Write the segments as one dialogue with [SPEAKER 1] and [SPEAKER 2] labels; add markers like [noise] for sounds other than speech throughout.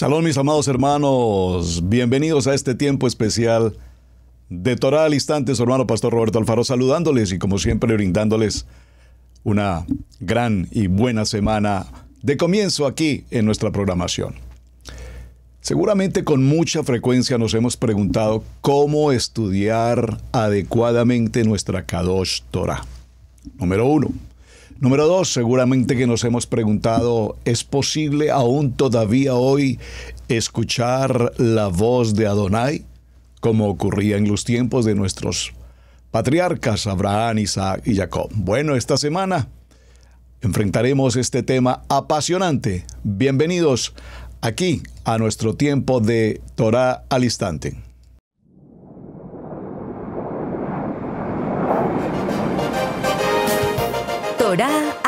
[SPEAKER 1] Salud mis amados hermanos, bienvenidos a este tiempo especial de Torah al instante, su hermano Pastor Roberto Alfaro saludándoles y como siempre brindándoles una gran y buena semana de comienzo aquí en nuestra programación. Seguramente con mucha frecuencia nos hemos preguntado cómo estudiar adecuadamente nuestra Kadosh Torah. Número uno, Número dos, seguramente que nos hemos preguntado, ¿es posible aún todavía hoy escuchar la voz de Adonai, como ocurría en los tiempos de nuestros patriarcas Abraham, Isaac y Jacob? Bueno, esta semana enfrentaremos este tema apasionante. Bienvenidos aquí a nuestro tiempo de Torah al instante.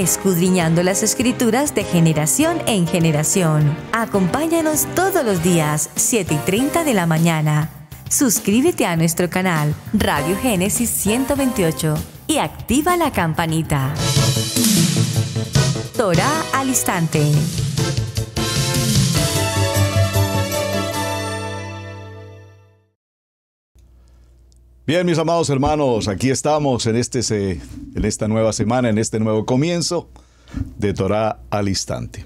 [SPEAKER 2] escudriñando las escrituras de generación en generación. Acompáñanos todos los días, 7 y 30 de la mañana. Suscríbete a nuestro canal Radio Génesis 128 y activa la campanita. Torah al instante.
[SPEAKER 1] Bien, mis amados hermanos, aquí estamos en, este, en esta nueva semana, en este nuevo comienzo de Torah al instante.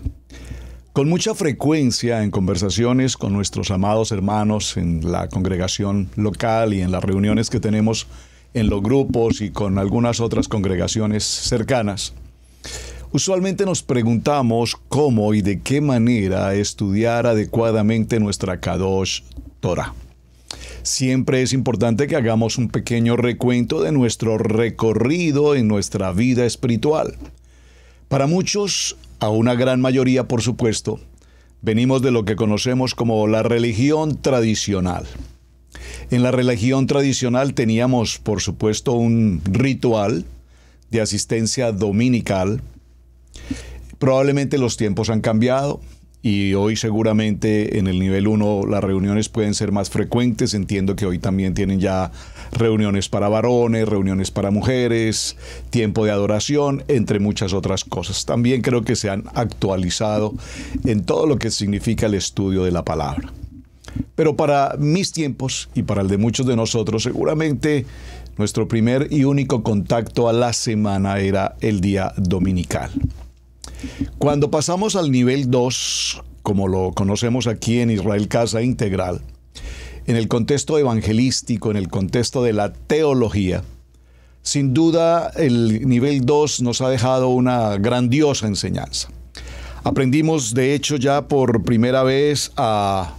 [SPEAKER 1] Con mucha frecuencia en conversaciones con nuestros amados hermanos en la congregación local y en las reuniones que tenemos en los grupos y con algunas otras congregaciones cercanas, usualmente nos preguntamos cómo y de qué manera estudiar adecuadamente nuestra Kadosh Torah. Siempre es importante que hagamos un pequeño recuento de nuestro recorrido en nuestra vida espiritual. Para muchos, a una gran mayoría por supuesto, venimos de lo que conocemos como la religión tradicional. En la religión tradicional teníamos, por supuesto, un ritual de asistencia dominical. Probablemente los tiempos han cambiado, y hoy seguramente en el nivel 1 las reuniones pueden ser más frecuentes. Entiendo que hoy también tienen ya reuniones para varones, reuniones para mujeres, tiempo de adoración, entre muchas otras cosas. También creo que se han actualizado en todo lo que significa el estudio de la palabra. Pero para mis tiempos y para el de muchos de nosotros, seguramente nuestro primer y único contacto a la semana era el día dominical. Cuando pasamos al nivel 2, como lo conocemos aquí en Israel Casa Integral, en el contexto evangelístico, en el contexto de la teología, sin duda el nivel 2 nos ha dejado una grandiosa enseñanza. Aprendimos, de hecho, ya por primera vez a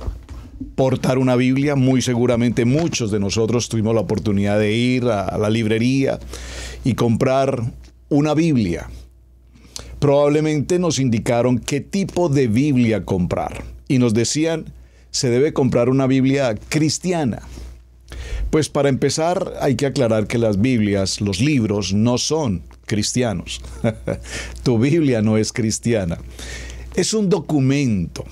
[SPEAKER 1] portar una Biblia. Muy seguramente muchos de nosotros tuvimos la oportunidad de ir a la librería y comprar una Biblia probablemente nos indicaron qué tipo de Biblia comprar. Y nos decían, se debe comprar una Biblia cristiana. Pues para empezar hay que aclarar que las Biblias, los libros, no son cristianos. [laughs] tu Biblia no es cristiana. Es un documento.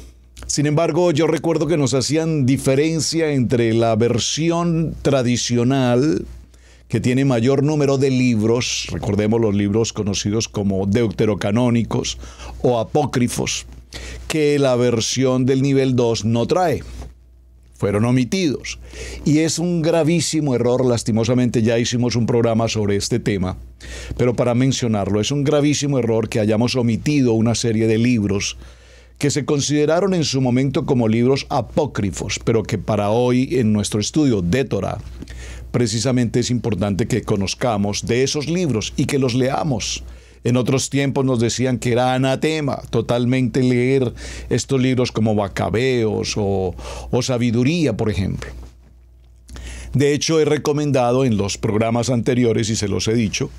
[SPEAKER 1] Sin embargo, yo recuerdo que nos hacían diferencia entre la versión tradicional que tiene mayor número de libros, recordemos los libros conocidos como deuterocanónicos o apócrifos, que la versión del nivel 2 no trae. Fueron omitidos. Y es un gravísimo error, lastimosamente ya hicimos un programa sobre este tema, pero para mencionarlo, es un gravísimo error que hayamos omitido una serie de libros que se consideraron en su momento como libros apócrifos, pero que para hoy en nuestro estudio de Torah precisamente es importante que conozcamos de esos libros y que los leamos. En otros tiempos nos decían que era anatema totalmente leer estos libros como Bacabeos o, Sabiduría, por ejemplo. De hecho, he recomendado en los programas anteriores, y se los he dicho,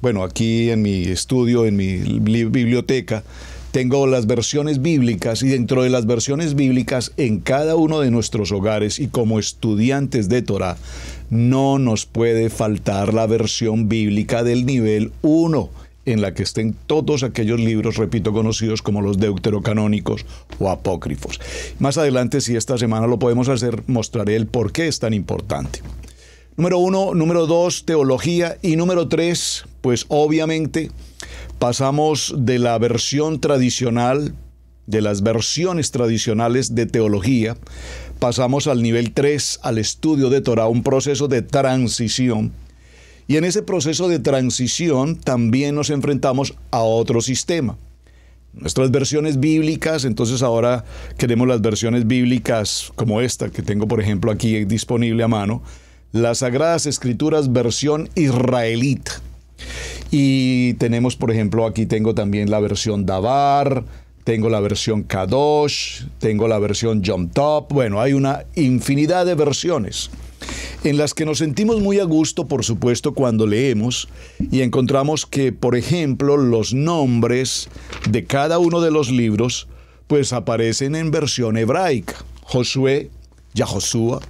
[SPEAKER 1] bueno, aquí en mi estudio, en mi biblioteca, tengo las versiones bíblicas y dentro de las versiones bíblicas en cada uno de nuestros hogares y como estudiantes de Torah, no nos puede faltar la versión bíblica del nivel 1 en la que estén todos aquellos libros, repito, conocidos como los deuterocanónicos o apócrifos. Más adelante, si esta semana lo podemos hacer, mostraré el por qué es tan importante. Número uno, número dos, teología. Y número tres, pues obviamente pasamos de la versión tradicional, de las versiones tradicionales de teología, pasamos al nivel 3, al estudio de Torah, un proceso de transición. Y en ese proceso de transición también nos enfrentamos a otro sistema. Nuestras versiones bíblicas, entonces ahora queremos las versiones bíblicas como esta que tengo por ejemplo aquí disponible a mano, las Sagradas Escrituras versión israelita. Y tenemos por ejemplo aquí tengo también la versión Davar tengo la versión Kadosh, tengo la versión Jump Top, bueno, hay una infinidad de versiones en las que nos sentimos muy a gusto, por supuesto, cuando leemos y encontramos que, por ejemplo, los nombres de cada uno de los libros, pues aparecen en versión hebraica. Josué, Yahosúa,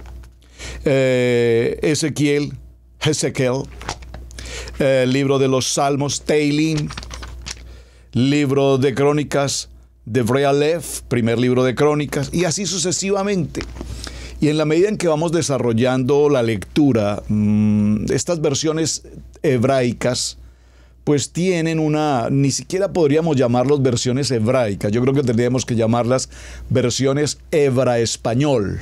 [SPEAKER 1] eh, Ezequiel, Ezequiel, eh, libro de los Salmos, Teilim, libro de Crónicas, de primer libro de crónicas, y así sucesivamente. Y en la medida en que vamos desarrollando la lectura, mm, estas versiones hebraicas, pues tienen una, ni siquiera podríamos llamarlos versiones hebraicas, yo creo que tendríamos que llamarlas versiones hebra-español,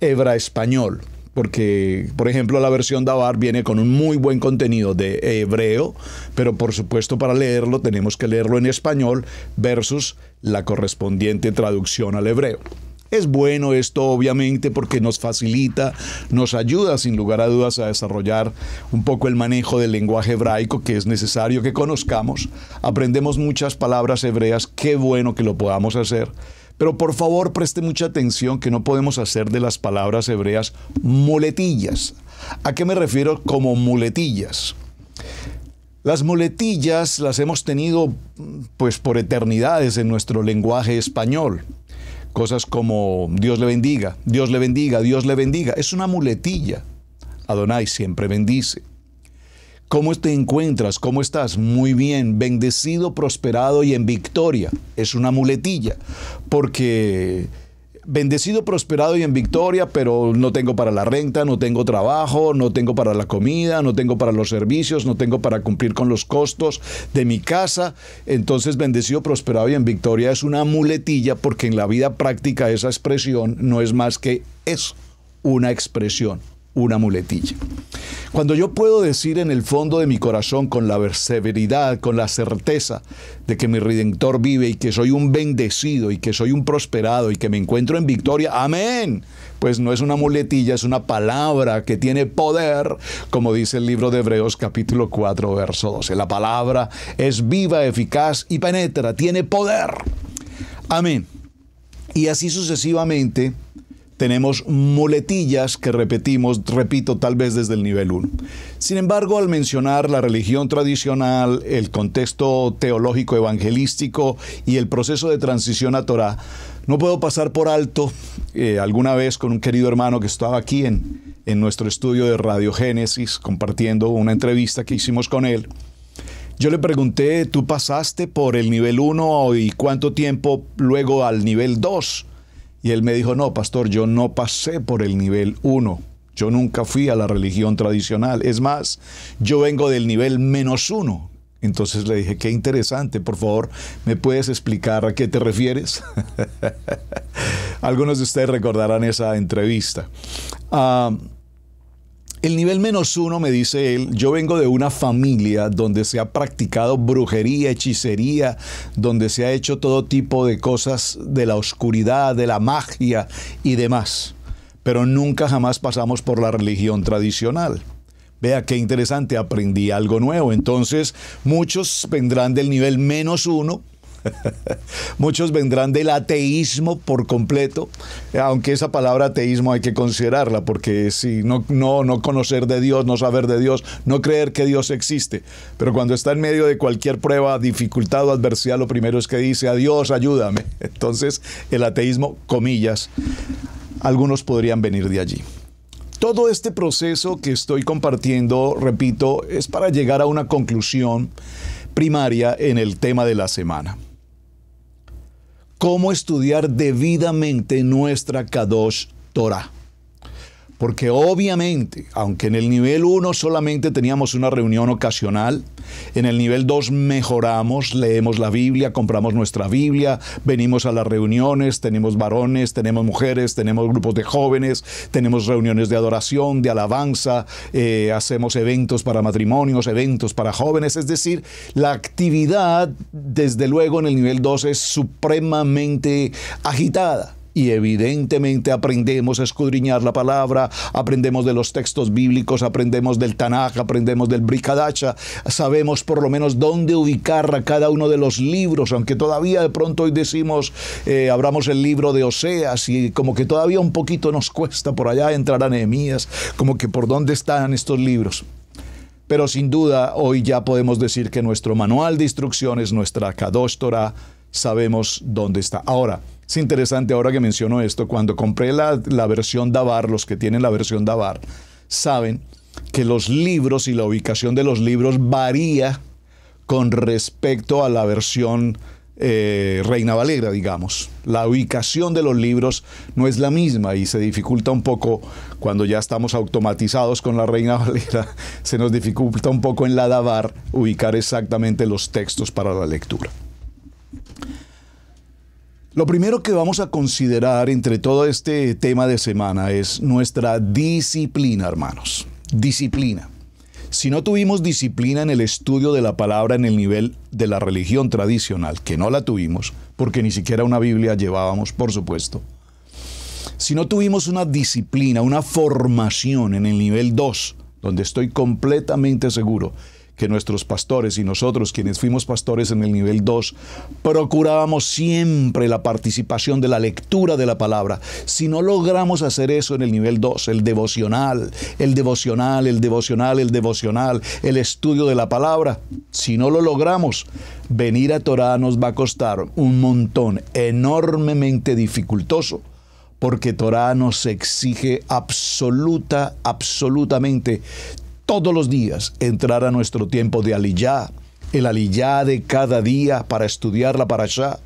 [SPEAKER 1] hebra-español porque, por ejemplo, la versión Dabar viene con un muy buen contenido de hebreo, pero por supuesto para leerlo tenemos que leerlo en español versus la correspondiente traducción al hebreo. Es bueno esto obviamente porque nos facilita, nos ayuda sin lugar a dudas a desarrollar un poco el manejo del lenguaje hebraico que es necesario que conozcamos. Aprendemos muchas palabras hebreas, qué bueno que lo podamos hacer. Pero por favor preste mucha atención que no podemos hacer de las palabras hebreas muletillas. ¿A qué me refiero como muletillas? Las muletillas las hemos tenido pues por eternidades en nuestro lenguaje español. Cosas como Dios le bendiga, Dios le bendiga, Dios le bendiga. Es una muletilla. Adonai siempre bendice. ¿Cómo te encuentras? ¿Cómo estás? Muy bien, bendecido, prosperado y en victoria. Es una muletilla, porque bendecido, prosperado y en victoria, pero no tengo para la renta, no tengo trabajo, no tengo para la comida, no tengo para los servicios, no tengo para cumplir con los costos de mi casa. Entonces, bendecido, prosperado y en victoria es una muletilla, porque en la vida práctica esa expresión no es más que es una expresión, una muletilla. Cuando yo puedo decir en el fondo de mi corazón con la severidad, con la certeza de que mi redentor vive y que soy un bendecido y que soy un prosperado y que me encuentro en victoria, amén. Pues no es una muletilla, es una palabra que tiene poder, como dice el libro de Hebreos capítulo 4, verso 12. La palabra es viva, eficaz y penetra, tiene poder. Amén. Y así sucesivamente tenemos muletillas que repetimos, repito, tal vez desde el nivel 1. Sin embargo, al mencionar la religión tradicional, el contexto teológico evangelístico y el proceso de transición a Torah, no puedo pasar por alto, eh, alguna vez con un querido hermano que estaba aquí en, en nuestro estudio de Radio Génesis... compartiendo una entrevista que hicimos con él, yo le pregunté, ¿tú pasaste por el nivel 1 y cuánto tiempo luego al nivel 2? Y él me dijo, no, pastor, yo no pasé por el nivel 1. Yo nunca fui a la religión tradicional. Es más, yo vengo del nivel menos 1. Entonces le dije, qué interesante, por favor, ¿me puedes explicar a qué te refieres? [laughs] Algunos de ustedes recordarán esa entrevista. Ah, el nivel menos uno, me dice él, yo vengo de una familia donde se ha practicado brujería, hechicería, donde se ha hecho todo tipo de cosas de la oscuridad, de la magia y demás. Pero nunca jamás pasamos por la religión tradicional. Vea qué interesante, aprendí algo nuevo. Entonces, muchos vendrán del nivel menos uno, [laughs] Muchos vendrán del ateísmo por completo, aunque esa palabra ateísmo hay que considerarla, porque si no, no, no conocer de Dios, no saber de Dios, no creer que Dios existe, pero cuando está en medio de cualquier prueba, dificultad o adversidad, lo primero es que dice, adiós, Dios, ayúdame. [laughs] Entonces, el ateísmo, comillas, algunos podrían venir de allí. Todo este proceso que estoy compartiendo, repito, es para llegar a una conclusión primaria en el tema de la semana cómo estudiar debidamente nuestra Kadosh Torah. Porque obviamente, aunque en el nivel 1 solamente teníamos una reunión ocasional, en el nivel 2 mejoramos, leemos la Biblia, compramos nuestra Biblia, venimos a las reuniones, tenemos varones, tenemos mujeres, tenemos grupos de jóvenes, tenemos reuniones de adoración, de alabanza, eh, hacemos eventos para matrimonios, eventos para jóvenes. Es decir, la actividad, desde luego, en el nivel 2 es supremamente agitada y evidentemente aprendemos a escudriñar la palabra, aprendemos de los textos bíblicos, aprendemos del Tanaj, aprendemos del Bricadacha, sabemos por lo menos dónde ubicar cada uno de los libros, aunque todavía de pronto hoy decimos, eh, abramos el libro de Oseas y como que todavía un poquito nos cuesta por allá entrar a Nehemías, como que por dónde están estos libros. Pero sin duda, hoy ya podemos decir que nuestro manual de instrucciones, nuestra Kadosh sabemos dónde está. Ahora, es interesante ahora que menciono esto, cuando compré la, versión Davar, los que tienen la versión Davar, saben que los libros y la ubicación de los libros varía con respecto a la versión eh, Reina Valera, digamos. La ubicación de los libros no es la misma y se dificulta un poco cuando ya estamos automatizados con la Reina Valera, [laughs] se nos dificulta un poco en la Davar ubicar exactamente los textos para la lectura. Lo primero que vamos a considerar entre todo este tema de semana es nuestra disciplina, hermanos. Disciplina. Si no tuvimos disciplina en el estudio de la palabra en el nivel de la religión tradicional, que no la tuvimos, porque ni siquiera una Biblia llevábamos, por supuesto, si no tuvimos una disciplina, una formación en el nivel 2, donde estoy completamente seguro que nuestros pastores y nosotros, quienes fuimos pastores en el nivel 2, procurábamos siempre la participación de la lectura de la palabra. Si no logramos hacer eso en el nivel 2, el devocional, el devocional, el devocional, el devocional, el estudio de la palabra, si no lo logramos, venir a Torah nos va a costar un montón, enormemente dificultoso porque Torah nos exige absoluta, absolutamente todos los días entrar a nuestro tiempo de Aliyah... el Aliyah de cada día para estudiar la allá.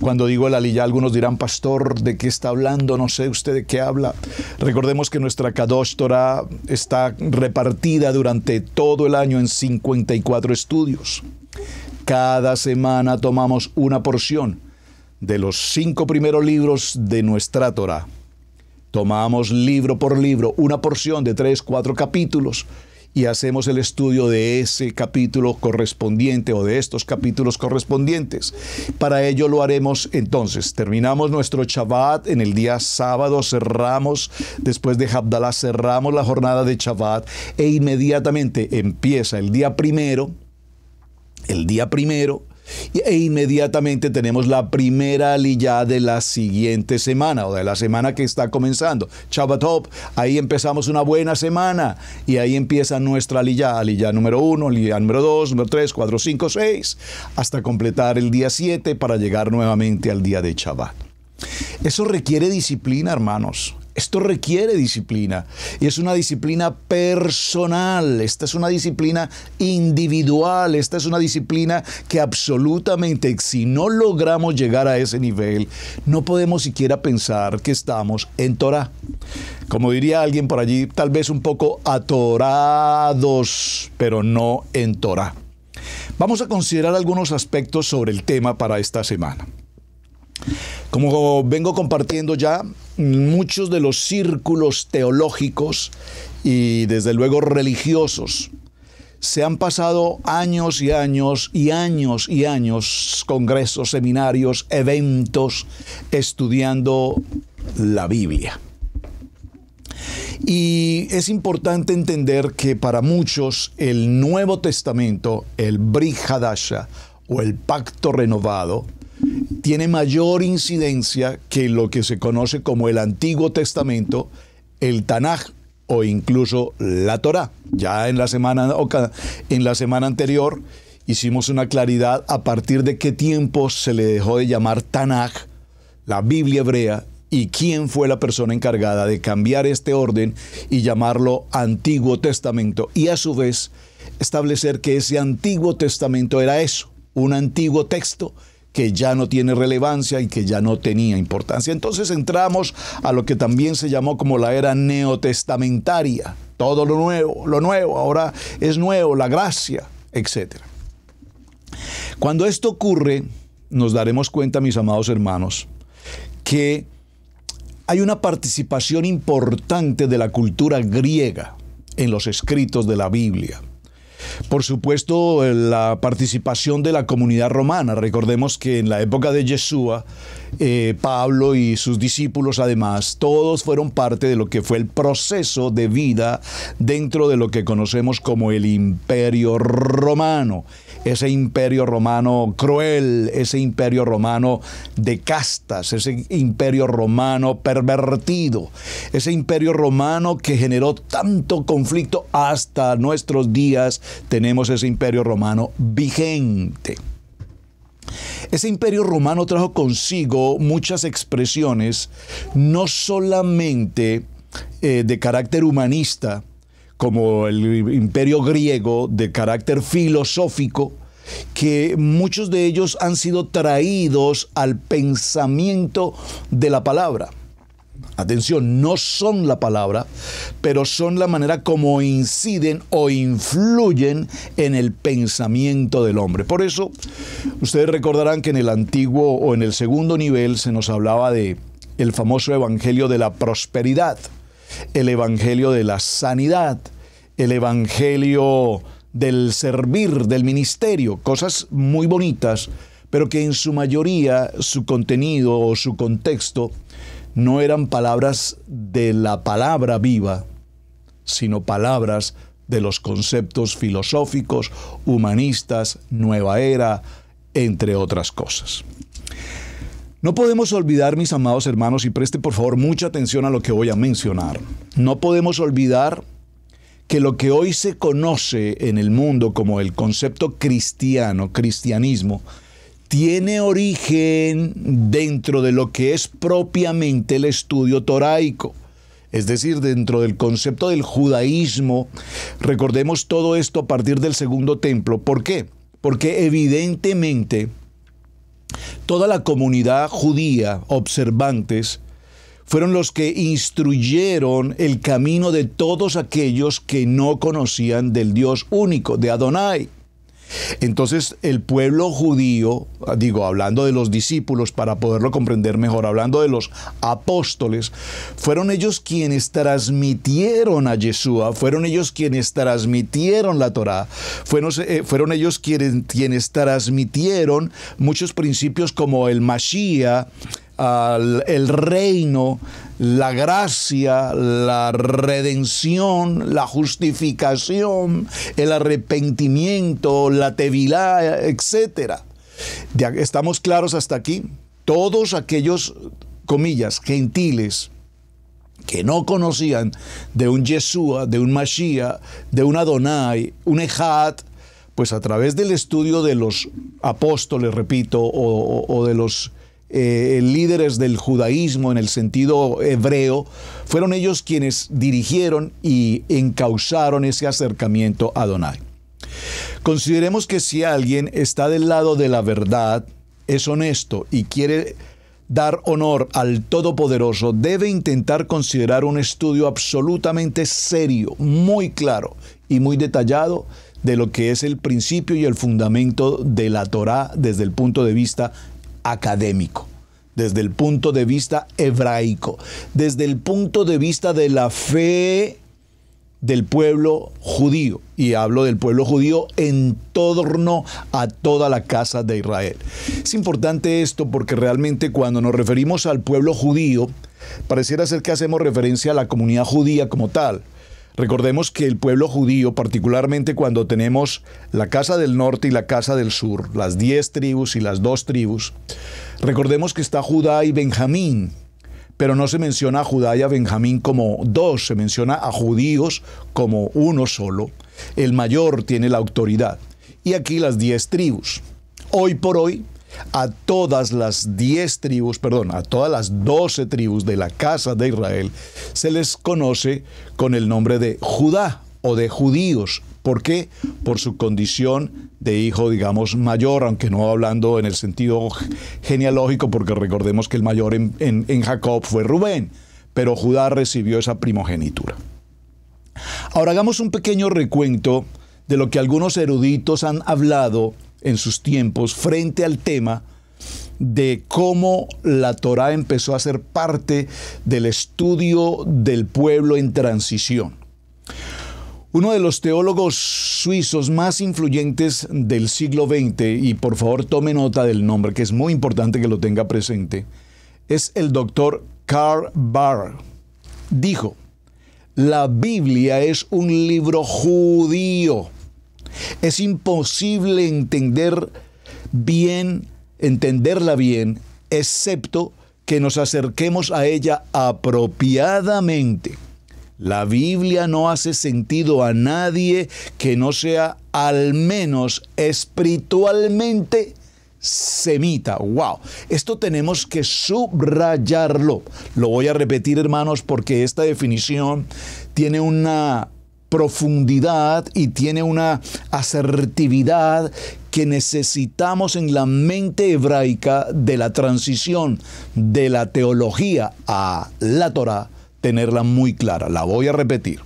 [SPEAKER 1] Cuando digo el aliyá, algunos dirán, pastor, ¿de qué está hablando? No sé usted de qué habla. Recordemos que nuestra Kadosh Torah está repartida durante todo el año en 54 estudios. Cada semana tomamos una porción de los cinco primeros libros de nuestra Torah. Tomamos libro por libro una porción de tres, cuatro capítulos y hacemos el estudio de ese capítulo correspondiente o de estos capítulos correspondientes. Para ello lo haremos entonces. Terminamos nuestro Shabbat en el día sábado, cerramos, después de Habdalá cerramos la jornada de Shabbat e inmediatamente empieza el día primero, el día primero, e inmediatamente tenemos la primera aliyá de la siguiente semana o de la semana que está comenzando. top, ahí empezamos una buena semana y ahí empieza nuestra aliyá, aliyá número uno, aliyá número dos, número tres, cuatro, cinco, seis, hasta completar el día 7 para llegar nuevamente al día de Chabat. Eso requiere disciplina, hermanos. Esto requiere disciplina y es una disciplina personal, esta es una disciplina individual, esta es una disciplina que absolutamente si no logramos llegar a ese nivel, no podemos siquiera pensar que estamos en Torah. Como diría alguien por allí, tal vez un poco atorados, pero no en Torah. Vamos a considerar algunos aspectos sobre el tema para esta semana. Como vengo compartiendo ya, muchos de los círculos teológicos y desde luego religiosos se han pasado años y años y años y años, congresos, seminarios, eventos, estudiando la Biblia. Y es importante entender que para muchos el Nuevo Testamento, el Brihadasha o el Pacto Renovado, tiene mayor incidencia que lo que se conoce como el Antiguo Testamento, el Tanaj o incluso la Torá. Ya en la semana, en la semana anterior hicimos una claridad a partir de qué tiempo se le dejó de llamar Tanaj, la Biblia hebrea, y quién fue la persona encargada de cambiar este orden y llamarlo Antiguo Testamento y a su vez establecer que ese Antiguo Testamento era eso, un antiguo texto que ya no tiene relevancia y que ya no tenía importancia. Entonces entramos a lo que también se llamó como la era neotestamentaria. Todo lo nuevo, lo nuevo, ahora es nuevo, la gracia, etc. Cuando esto ocurre, nos daremos cuenta, mis amados hermanos, que hay una participación importante de la cultura griega en los escritos de la Biblia. Por supuesto, eh, la participación de la comunidad romana. Recordemos que en la época de Yeshua, eh, Pablo y sus discípulos además, todos fueron parte de lo que fue el proceso de vida dentro de lo que conocemos como el imperio romano ese imperio romano cruel, ese imperio romano de castas, ese imperio romano pervertido, ese imperio romano que generó tanto conflicto hasta nuestros días, tenemos ese imperio romano vigente. Ese imperio romano trajo consigo muchas expresiones, no solamente eh, de carácter humanista, como el imperio griego de carácter filosófico, que muchos de ellos han sido traídos al pensamiento de la palabra. Atención, no son la palabra, pero son la manera como inciden o influyen en el pensamiento del hombre. Por eso, ustedes recordarán que en el antiguo o en el segundo nivel se nos hablaba de el famoso evangelio de la prosperidad el Evangelio de la sanidad, el Evangelio del servir, del ministerio, cosas muy bonitas, pero que en su mayoría su contenido o su contexto no eran palabras de la palabra viva, sino palabras de los conceptos filosóficos, humanistas, nueva era, entre otras cosas. No podemos olvidar, mis amados hermanos, y preste por favor mucha atención a lo que voy a mencionar. No podemos olvidar que lo que hoy se conoce en el mundo como el concepto cristiano, cristianismo, tiene origen dentro de lo que es propiamente el estudio toraico. Es decir, dentro del concepto del judaísmo, recordemos todo esto a partir del segundo templo. ¿Por qué? Porque evidentemente Toda la comunidad judía, observantes, fueron los que instruyeron el camino de todos aquellos que no conocían del Dios único, de Adonai. Entonces el pueblo judío, digo, hablando de los discípulos para poderlo comprender mejor, hablando de los apóstoles, fueron ellos quienes transmitieron a Yeshua, fueron ellos quienes transmitieron la Torá, fueron, eh, fueron, ellos quienes, quienes transmitieron muchos principios como el Mashiach, el reino, la gracia, la redención, la justificación, el arrepentimiento, la tevilá, etc. estamos claros hasta aquí. Todos aquellos, comillas, gentiles, que no conocían de un Yeshua, de un Mashiach, de un Adonai, un Ejat, pues a través del estudio de los apóstoles, repito, o de los eh, eh, líderes del judaísmo en el sentido hebreo, fueron ellos quienes dirigieron y encausaron ese acercamiento a Donai. Consideremos que si alguien está del lado de la verdad, es honesto y quiere dar honor al Todopoderoso, debe intentar considerar un estudio absolutamente serio, muy claro y muy detallado de lo que es el principio y el fundamento de la Torá desde el punto de vista académico, desde el punto de vista hebraico, desde el punto de vista de la fe del pueblo judío, y hablo del pueblo judío en torno a toda la casa de Israel. Es importante esto porque realmente cuando nos referimos al pueblo judío, pareciera ser que hacemos referencia a la comunidad judía como tal, Recordemos que el pueblo judío, particularmente cuando tenemos la casa del norte y la casa del sur, las diez tribus y las dos tribus, recordemos que está Judá y Benjamín, pero no se menciona a Judá y a Benjamín como dos, se menciona a judíos como uno solo. El mayor tiene la autoridad. Y aquí las diez tribus. Hoy por hoy, a todas las diez tribus, perdón, a todas las doce tribus de la casa de Israel, se les conoce con el nombre de Judá o de judíos. ¿Por qué? Por su condición de hijo, digamos, mayor, aunque no hablando en el sentido genealógico, porque recordemos que el mayor en, en Jacob fue Rubén, pero Judá recibió esa primogenitura. Ahora hagamos un pequeño recuento de lo que algunos eruditos han hablado en sus tiempos frente al tema de cómo la Torá empezó a ser parte del estudio del pueblo en transición. Uno de los teólogos suizos más influyentes del siglo XX, y por favor tome nota del nombre, que es muy importante que lo tenga presente, es el doctor Karl Barr. Dijo, la Biblia es un libro judío es imposible entender bien, entenderla bien, excepto que nos acerquemos a ella apropiadamente. La Biblia no hace sentido a nadie que no sea al menos espiritualmente semita. ¡Wow! Esto tenemos que subrayarlo. Lo voy a repetir, hermanos, porque esta definición tiene una profundidad y tiene una asertividad que necesitamos en la mente hebraica de la transición de la teología a la Torah, tenerla muy clara. La voy a repetir.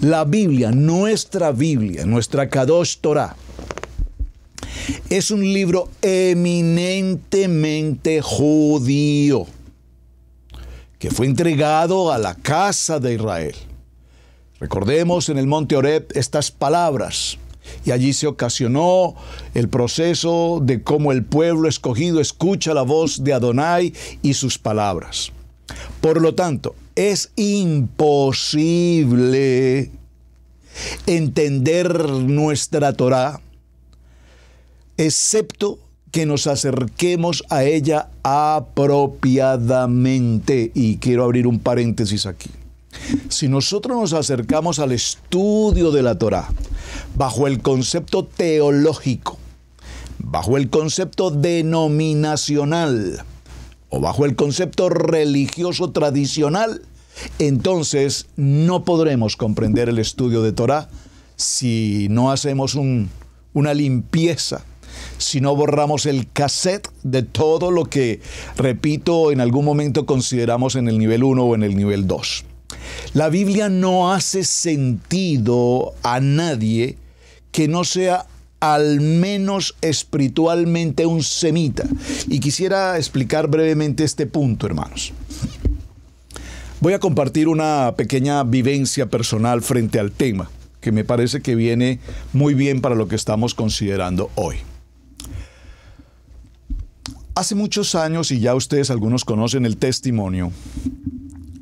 [SPEAKER 1] La Biblia, nuestra Biblia, nuestra Kadosh Torah, es un libro eminentemente judío que fue entregado a la casa de Israel Recordemos en el monte Oreb estas palabras. Y allí se ocasionó el proceso de cómo el pueblo escogido escucha la voz de Adonai y sus palabras. Por lo tanto, es imposible entender nuestra Torah, excepto que nos acerquemos a ella apropiadamente. Y quiero abrir un paréntesis aquí. Si nosotros nos acercamos al estudio de la Torá bajo el concepto teológico, bajo el concepto denominacional o bajo el concepto religioso tradicional, entonces no podremos comprender el estudio de Torá si no hacemos una limpieza si no borramos el cassette de todo lo que, repito, en algún momento consideramos en el nivel 1 o en el nivel 2. La Biblia no hace sentido a nadie que no sea al menos espiritualmente un semita. Y quisiera explicar brevemente este punto, hermanos. Voy a compartir una pequeña vivencia personal frente al tema, que me parece que viene muy bien para lo que estamos considerando hoy. Hace muchos años, y ya ustedes algunos conocen el testimonio,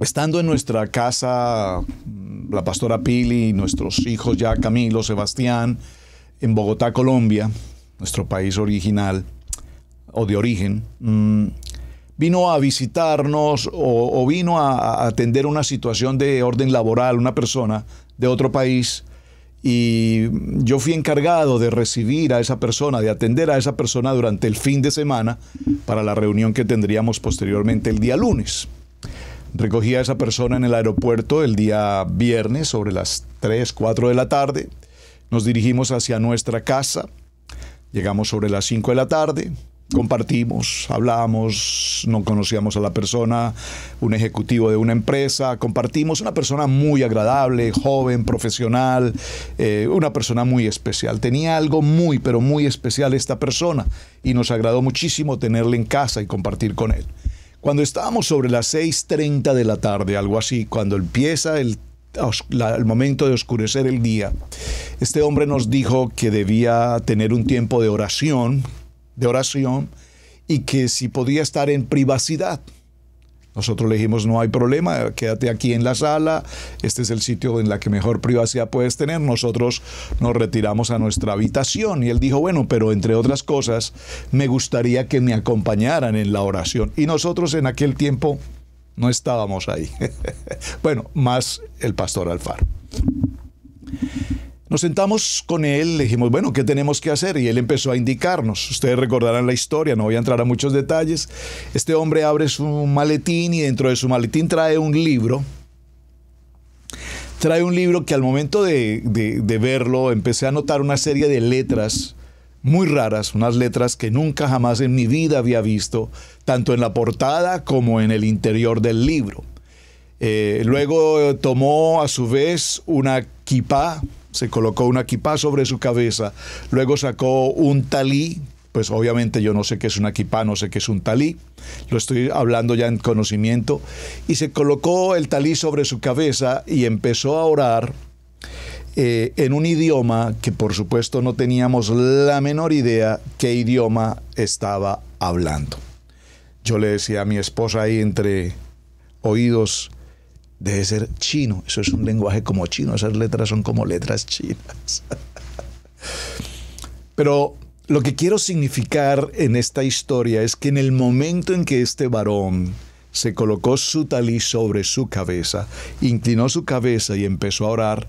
[SPEAKER 1] estando en nuestra casa, mm, la pastora Pili, y nuestros hijos ya Camilo, Sebastián, en Bogotá, Colombia, nuestro país original o de origen, mm, vino a visitarnos o, vino a, atender una situación de orden laboral, una persona de otro país, y yo fui encargado de recibir a esa persona, de atender a esa persona durante el fin de semana para la reunión que tendríamos posteriormente el día lunes. Recogí a esa persona en el aeropuerto el día viernes sobre las 3, 4 de la tarde. Nos dirigimos hacia nuestra casa. Llegamos sobre las 5 de la tarde. Compartimos, hablamos, no conocíamos a la persona, un ejecutivo de una empresa, compartimos una persona muy agradable, joven, profesional, eh, una persona muy especial. Tenía algo muy, pero muy especial esta persona y nos agradó muchísimo tenerle en casa y compartir con él. Cuando estábamos sobre las 6.30 de la tarde, algo así, cuando empieza el, el momento de oscurecer el día, este hombre nos dijo que debía tener un tiempo de oración, de oración, y que si podía estar en privacidad. Nosotros le dijimos, no hay problema, quédate aquí en la sala, este es el sitio en la que mejor privacidad puedes tener. Nosotros nos retiramos a nuestra habitación y él dijo, bueno, pero entre otras cosas, me gustaría que me acompañaran en la oración. Y nosotros en aquel tiempo no estábamos ahí. [laughs] bueno, más el pastor Alfaro. Nos sentamos con él, le dijimos, bueno, ¿qué tenemos que hacer? Y él empezó a indicarnos. Ustedes recordarán la historia, no voy a entrar a muchos detalles. Este hombre abre su maletín y dentro de su maletín trae un libro. Trae un libro que al momento de, de, verlo empecé a notar una serie de letras muy raras, unas letras que nunca jamás en mi vida había visto, tanto en la portada como en el interior del libro. Eh, luego tomó a su vez una kipá, se colocó una equipa sobre su cabeza, luego sacó un talí, pues obviamente yo no sé qué es una equipa no sé qué es un talí, lo estoy hablando ya en conocimiento, y se colocó el talí sobre su cabeza y empezó a orar eh, en un idioma que por supuesto no teníamos la menor idea qué idioma estaba hablando. Yo le decía a mi esposa ahí entre oídos, debe ser chino. Eso es un lenguaje como chino, esas letras son como letras chinas. [laughs] Pero lo que quiero significar en esta historia es que en el momento en que este varón se colocó su talí sobre su cabeza, inclinó su cabeza y empezó a orar,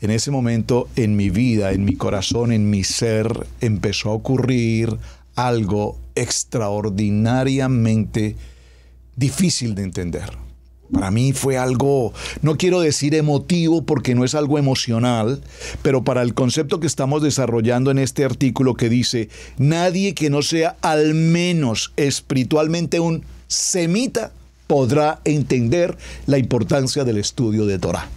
[SPEAKER 1] en ese momento en mi vida, en mi corazón, en mi ser, empezó a ocurrir algo extraordinariamente difícil de entender. Para mí fue algo, no quiero decir emotivo porque no es algo emocional, pero para el concepto que estamos desarrollando en este artículo que dice, nadie que no sea al menos espiritualmente un semita podrá entender la importancia del estudio de Torah.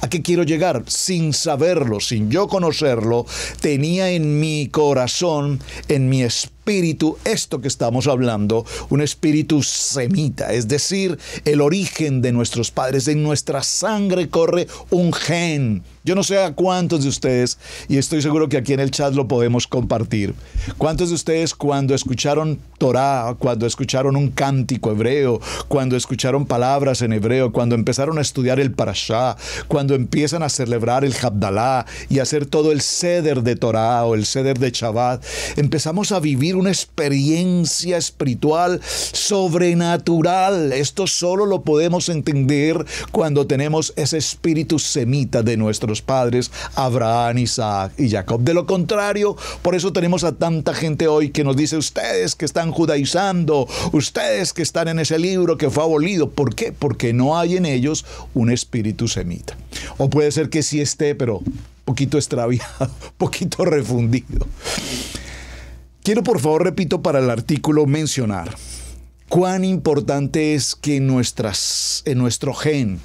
[SPEAKER 1] ¿A qué quiero llegar? Sin saberlo, sin yo conocerlo, tenía en mi corazón, en mi espíritu, espíritu, esto que estamos hablando, un espíritu semita, es decir, el origen de nuestros padres. En nuestra sangre corre un gen. Yo no sé a cuántos de ustedes, y estoy seguro que aquí en el chat lo podemos compartir, cuántos de ustedes cuando escucharon Torah, cuando escucharon un cántico hebreo, cuando escucharon palabras en hebreo, cuando empezaron a estudiar el parashá, cuando empiezan a celebrar el Habdalá y hacer todo el seder de Torah o el seder de Shabbat, empezamos a vivir una experiencia espiritual sobrenatural. Esto solo lo podemos entender cuando tenemos ese espíritu semita de nuestros padres, Abraham, Isaac y Jacob. De lo contrario, por eso tenemos a tanta gente hoy que nos dice, ustedes que están judaizando, ustedes que están en ese libro que fue abolido. ¿Por qué? Porque no hay en ellos un espíritu semita. O puede ser que sí esté, pero poquito extraviado, [laughs] poquito refundido. Quiero por favor, repito, para el artículo mencionar cuán importante es que en, en nuestro gen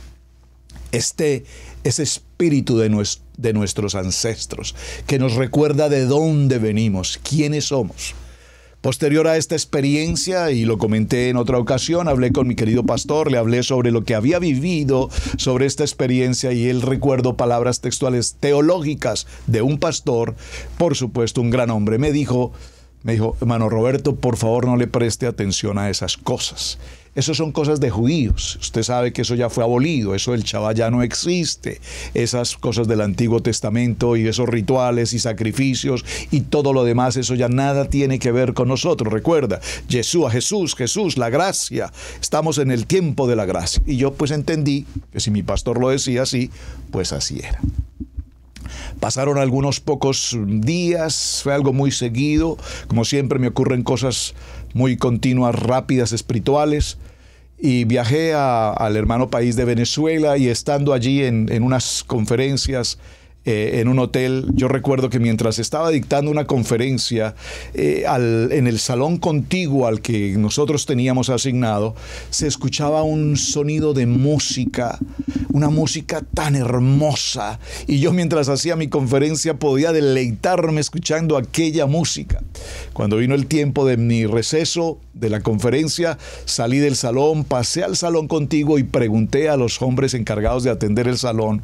[SPEAKER 1] esté ese espíritu de, de nuestros ancestros, que nos recuerda de dónde venimos, quiénes somos. Posterior a esta experiencia, y lo comenté en otra ocasión, hablé con mi querido pastor, le hablé sobre lo que había vivido, sobre esta experiencia, y él recuerdo palabras textuales teológicas de un pastor, por supuesto un gran hombre. Me dijo, me dijo, hermano Roberto, por favor no le preste atención a esas cosas. Esas son cosas de judíos. Usted sabe que eso ya fue abolido, eso del chaval ya no existe. Esas cosas del Antiguo Testamento y esos rituales y sacrificios y todo lo demás, eso ya nada tiene que ver con nosotros. Recuerda, Jesús, Jesús, Jesús, la gracia. Estamos en el tiempo de la gracia. Y yo pues entendí que si mi pastor lo decía así, pues así era. Pasaron algunos pocos días, fue algo muy seguido, como siempre me ocurren cosas muy continuas, rápidas, espirituales, y viajé al hermano país de Venezuela y estando allí en, en unas conferencias eh, en un hotel. Yo recuerdo que mientras estaba dictando una conferencia eh, en el salón contiguo al que nosotros teníamos asignado, se escuchaba un sonido de música, una música tan hermosa. Y yo mientras hacía mi conferencia podía deleitarme escuchando aquella música. Cuando vino el tiempo de mi receso de la conferencia, salí del salón, pasé al salón contiguo y pregunté a los hombres encargados de atender el salón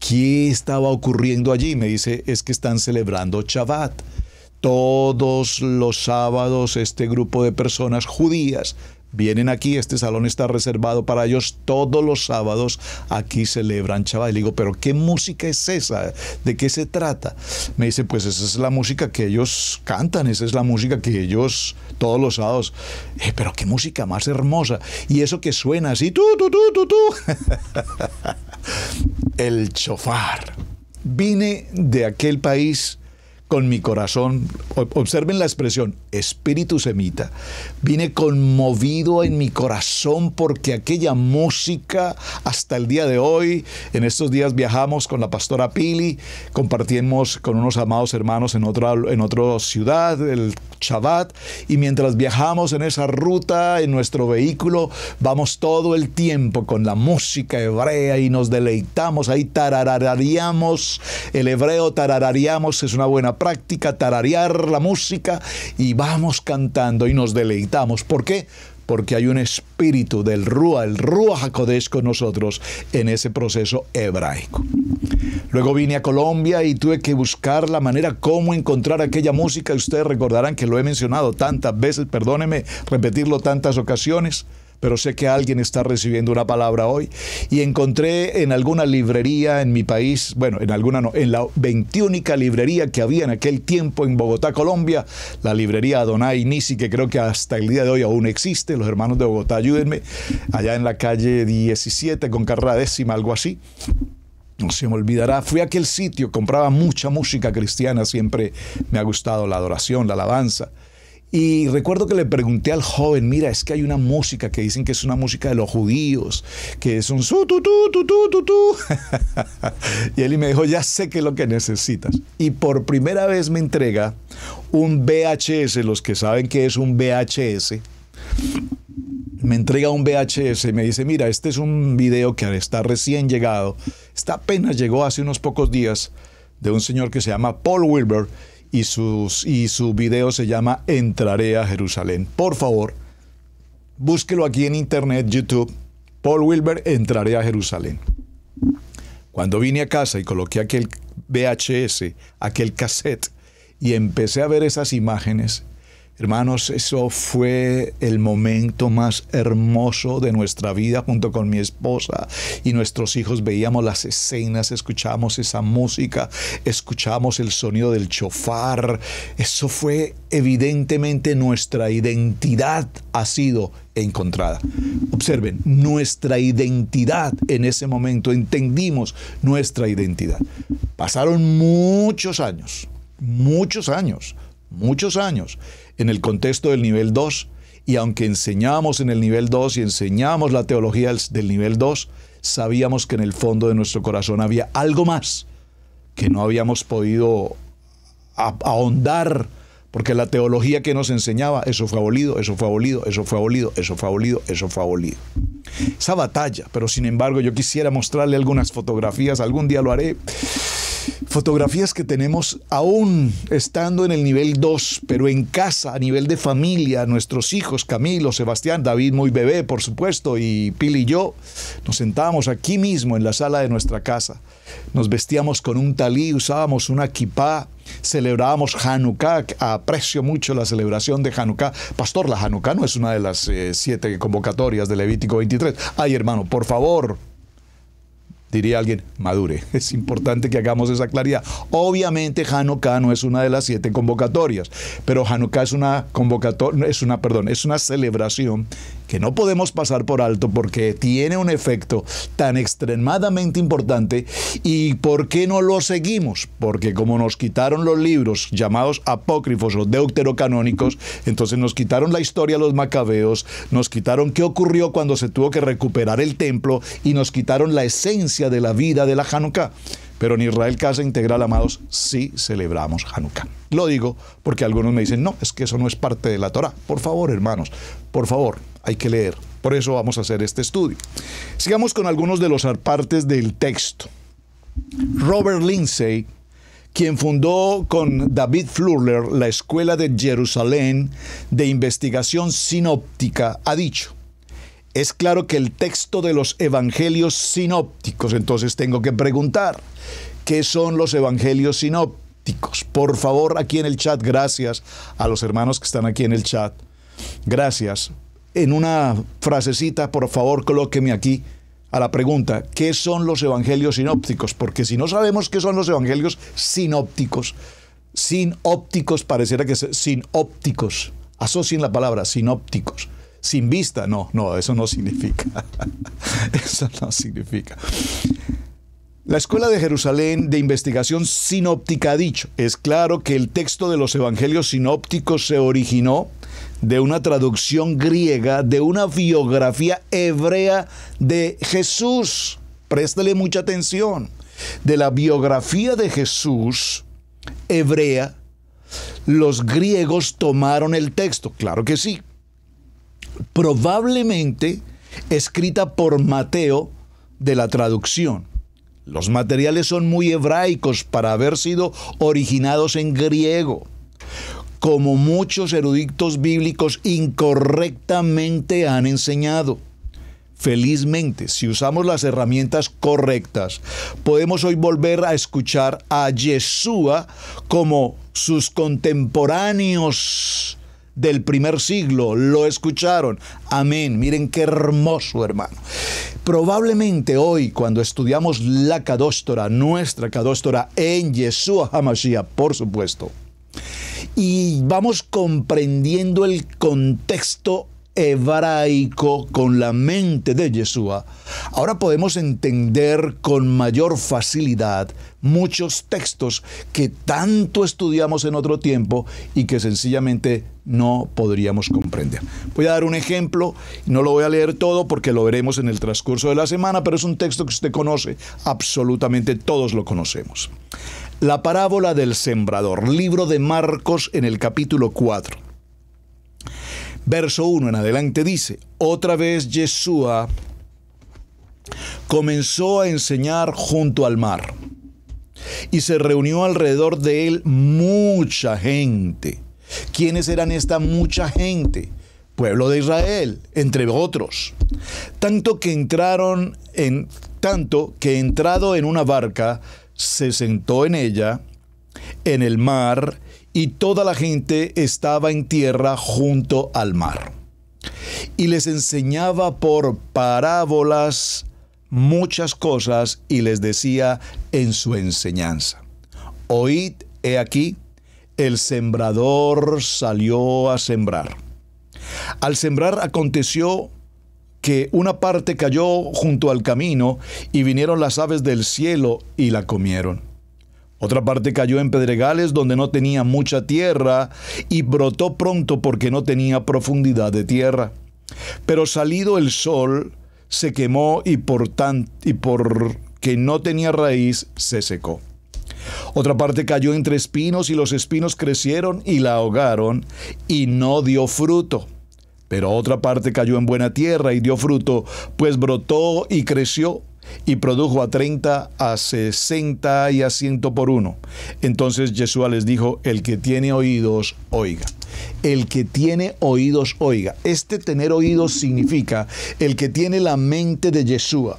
[SPEAKER 1] ¿Qué estaba ocurriendo allí? Me dice, es que están celebrando Shabbat. Todos los sábados este grupo de personas judías Vienen aquí, este salón está reservado para ellos. Todos los sábados aquí celebran chaval... Y le digo, ¿pero qué música es esa? ¿De qué se trata? Me dice, pues esa es la música que ellos cantan, esa es la música que ellos todos los sábados. Eh, pero qué música más hermosa. Y eso que suena así, tú, tú, tú, tú, tú. [laughs] El chofar. Vine de aquel país con mi corazón, observen la expresión, espíritu semita, vine conmovido en mi corazón porque aquella música hasta el día de hoy, en estos días viajamos con la pastora Pili, compartimos con unos amados hermanos en otra, en otra ciudad, el Shabbat, y mientras viajamos en esa ruta, en nuestro vehículo, vamos todo el tiempo con la música hebrea y nos deleitamos, ahí tarararíamos, el hebreo tarararíamos, es una buena práctica, tararear la música y vamos cantando y nos deleitamos. ¿Por qué? Porque hay un espíritu del Rúa, el Rúa Jacodés con nosotros en ese proceso hebraico. Luego vine a Colombia y tuve que buscar la manera cómo encontrar aquella música. Ustedes recordarán que lo he mencionado tantas veces, perdónenme repetirlo tantas ocasiones pero sé que alguien está recibiendo una palabra hoy. Y encontré en alguna librería en mi país, bueno, en alguna no, en la veintiúnica librería que había en aquel tiempo en Bogotá, Colombia, la librería Adonai Nisi, que creo que hasta el día de hoy aún existe, los hermanos de Bogotá, ayúdenme, allá en la calle 17 con carrera décima, algo así no se me olvidará, fui a aquel sitio, compraba mucha música cristiana, siempre me ha gustado la adoración, la alabanza. Y recuerdo que le pregunté al joven, mira, es que hay una música que dicen que es una música de los judíos, que es un su, tu, tu, tu, tu, tu, tu. [laughs] y él me dijo, ya sé que es lo que necesitas. Y por primera vez me entrega un VHS, los que saben que es un VHS, me entrega un VHS y me dice, mira, este es un video que está recién llegado, está apenas llegó hace unos pocos días, de un señor que se llama Paul Wilbur, y, sus, y su video se llama Entraré a Jerusalén. Por favor, búsquelo aquí en internet, YouTube, Paul Wilber, Entraré a Jerusalén. Cuando vine a casa y coloqué aquel VHS, aquel cassette, y empecé a ver esas imágenes, Hermanos, eso fue el momento más hermoso de nuestra vida junto con mi esposa y nuestros hijos. Veíamos las escenas, escuchamos esa música, escuchamos el sonido del chofar. Eso fue evidentemente nuestra identidad ha sido encontrada. Observen, nuestra identidad en ese momento, entendimos nuestra identidad. Pasaron muchos años, muchos años muchos años, en el contexto del nivel 2. Y aunque enseñamos en el nivel 2 y enseñamos la teología del nivel 2, sabíamos que en el fondo de nuestro corazón había algo más que no habíamos podido ahondar, porque la teología que nos enseñaba, eso fue abolido, eso fue abolido, eso fue abolido, eso fue abolido, eso fue abolido. Esa batalla, pero sin embargo yo quisiera mostrarle algunas fotografías, algún día lo haré fotografías que tenemos aún estando en el nivel 2, pero en casa, a nivel de familia, nuestros hijos, Camilo, Sebastián, David, muy bebé, por supuesto, y Pili y yo, nos sentábamos aquí mismo en la sala de nuestra casa. Nos vestíamos con un talí, usábamos una kipá, celebrábamos Hanukkah, aprecio mucho la celebración de Hanukkah. Pastor, la Hanukkah no es una de las eh, siete convocatorias de Levítico 23. Ay, hermano, por favor, diría alguien, madure. [laughs] Es importante que hagamos esa claridad. Obviamente Hanukkah no es una de las siete convocatorias, pero Hanukkah es una convocatoria, es una, perdón, es una celebración que no podemos pasar por alto porque tiene un efecto tan extremadamente importante. ¿Y por qué no lo seguimos? Porque como nos quitaron los libros llamados apócrifos o deuterocanónicos, entonces nos quitaron la historia de los macabeos, nos quitaron qué ocurrió cuando se tuvo que recuperar el templo y nos quitaron la esencia de la vida de la Hanukkah. Pero en Israel Casa Integral, amados, sí celebramos Hanukkah. Lo digo porque algunos me dicen, no, es que eso no es parte de la Torah. Por favor, hermanos, por favor, hay que leer. Por eso vamos a hacer este estudio. Sigamos con algunos de los partes del texto. Robert Lindsay, quien fundó con David Flurler la Escuela de Jerusalén de Investigación Sinóptica, ha dicho, es claro que el texto de los evangelios sinópticos, entonces tengo que preguntar, ¿qué son los evangelios sinópticos? Por favor, aquí en el chat, gracias a los hermanos que están aquí en el chat, gracias. En una frasecita, por favor, colóqueme aquí a la pregunta, ¿qué son los evangelios sinópticos? Porque si no sabemos qué son los evangelios sinópticos, sinópticos pareciera que es sinópticos, asocien la palabra, sinópticos sin vista. No, no, eso no significa. [laughs] eso no significa. La Escuela de Jerusalén de Investigación Sinóptica ha dicho, es claro que el texto de los Evangelios sinópticos se originó de una traducción griega, de una biografía hebrea de Jesús. Préstale mucha atención. De la biografía de Jesús hebrea, los griegos tomaron el texto, claro que sí probablemente escrita por Mateo de la traducción. Los materiales son muy hebraicos para haber sido originados en griego. Como muchos eruditos bíblicos incorrectamente han enseñado. Felizmente, si usamos las herramientas correctas, podemos hoy volver a escuchar a Yeshua como sus contemporáneos del primer siglo lo escucharon. Amén. Miren qué hermoso, hermano. Probablemente hoy, cuando estudiamos la Cadóstora, nuestra Cadóstora en Yeshua HaMashiach, por supuesto, y vamos comprendiendo el contexto hebraico con la mente de Yeshua, ahora podemos entender con mayor facilidad muchos textos que tanto estudiamos en otro tiempo y que sencillamente no podríamos comprender. Voy a dar un ejemplo, no lo voy a leer todo porque lo veremos en el transcurso de la semana, pero es un texto que usted conoce, absolutamente todos lo conocemos. La parábola del sembrador, libro de Marcos en el capítulo 4. Verso 1 en adelante dice, otra vez Yeshua comenzó a enseñar junto al mar y se reunió alrededor de él mucha gente ¿Quiénes eran esta mucha gente? Pueblo de Israel, entre otros. Tanto que entraron en tanto que entrado en una barca, se sentó en ella, en el mar, y toda la gente estaba en tierra junto al mar. Y les enseñaba por parábolas muchas cosas y les decía en su enseñanza, oíd, he aquí, el sembrador salió a sembrar. Al sembrar aconteció que una parte cayó junto al camino y vinieron las aves del cielo y la comieron. Otra parte cayó en pedregales donde no tenía mucha tierra y brotó pronto porque no tenía profundidad de tierra. Pero salido el sol, se quemó y por, y que no tenía raíz, se secó. Otra parte cayó entre espinos y los espinos crecieron y la ahogaron y no dio fruto. Pero otra parte cayó en buena tierra y dio fruto, pues brotó y creció y produjo a 30, a 60 y a ciento por uno. Entonces Yeshua les dijo, el que tiene oídos, oiga. El que tiene oídos, oiga. Este tener oídos significa el que tiene la mente de Yeshua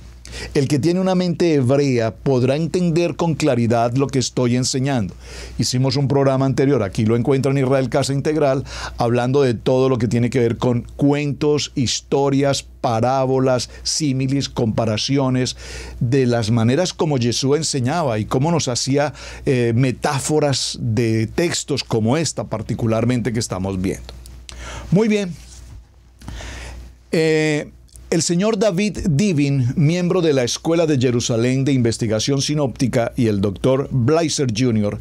[SPEAKER 1] el que tiene una mente hebrea podrá entender con claridad lo que estoy enseñando. Hicimos un programa anterior, aquí lo encuentran en Israel Casa Integral, hablando de todo lo que tiene que ver con cuentos, historias, parábolas, símiles, comparaciones, de las maneras como Jesús enseñaba y cómo nos hacía eh, metáforas de textos como esta particularmente que estamos viendo. Muy bien. Eh, el señor David Divin, miembro de la Escuela de Jerusalén de Investigación Sinóptica, y el doctor Bleiser Jr.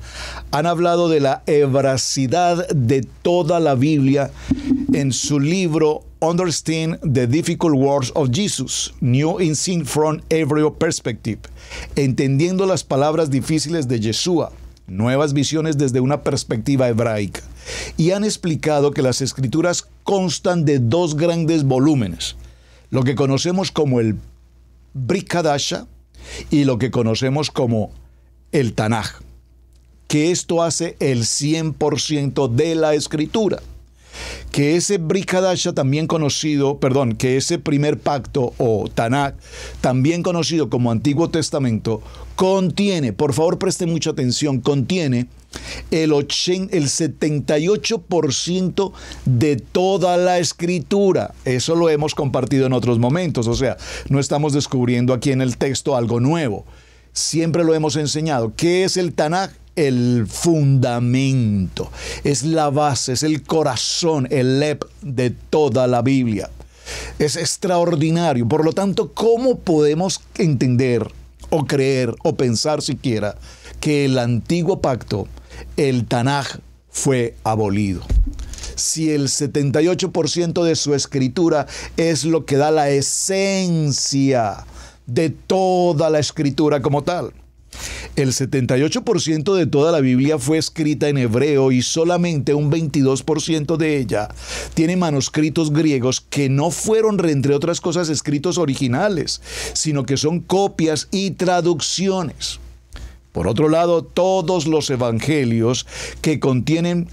[SPEAKER 1] han hablado de la hebracidad de toda la Biblia en su libro Understand the Difficult Words of Jesus, New Insights from Every Perspective, entendiendo las palabras difíciles de Yeshua, nuevas visiones desde una perspectiva hebraica, y han explicado que las escrituras constan de dos grandes volúmenes lo que conocemos como el Brikadasha y lo que conocemos como el Tanaj, que esto hace el 100% de la escritura que ese Brikadasha, también conocido, perdón, que ese primer pacto o Tanakh, también conocido como Antiguo Testamento, contiene, por favor preste mucha atención, contiene el, 80, el 78% de toda la escritura. Eso lo hemos compartido en otros momentos, o sea, no estamos descubriendo aquí en el texto algo nuevo. Siempre lo hemos enseñado. ¿Qué es el Tanakh? el fundamento, es la base, es el corazón, el lep de toda la Biblia. Es extraordinario. Por lo tanto, ¿cómo podemos entender o creer o pensar siquiera que el antiguo pacto, el Tanaj, fue abolido? si el 78% de su escritura es lo que da la esencia de toda la escritura como tal. El 78% de toda la Biblia fue escrita en hebreo y solamente un 22% de ella tiene manuscritos griegos que no fueron, entre otras cosas, escritos originales, sino que son copias y traducciones. Por otro lado, todos los evangelios que contienen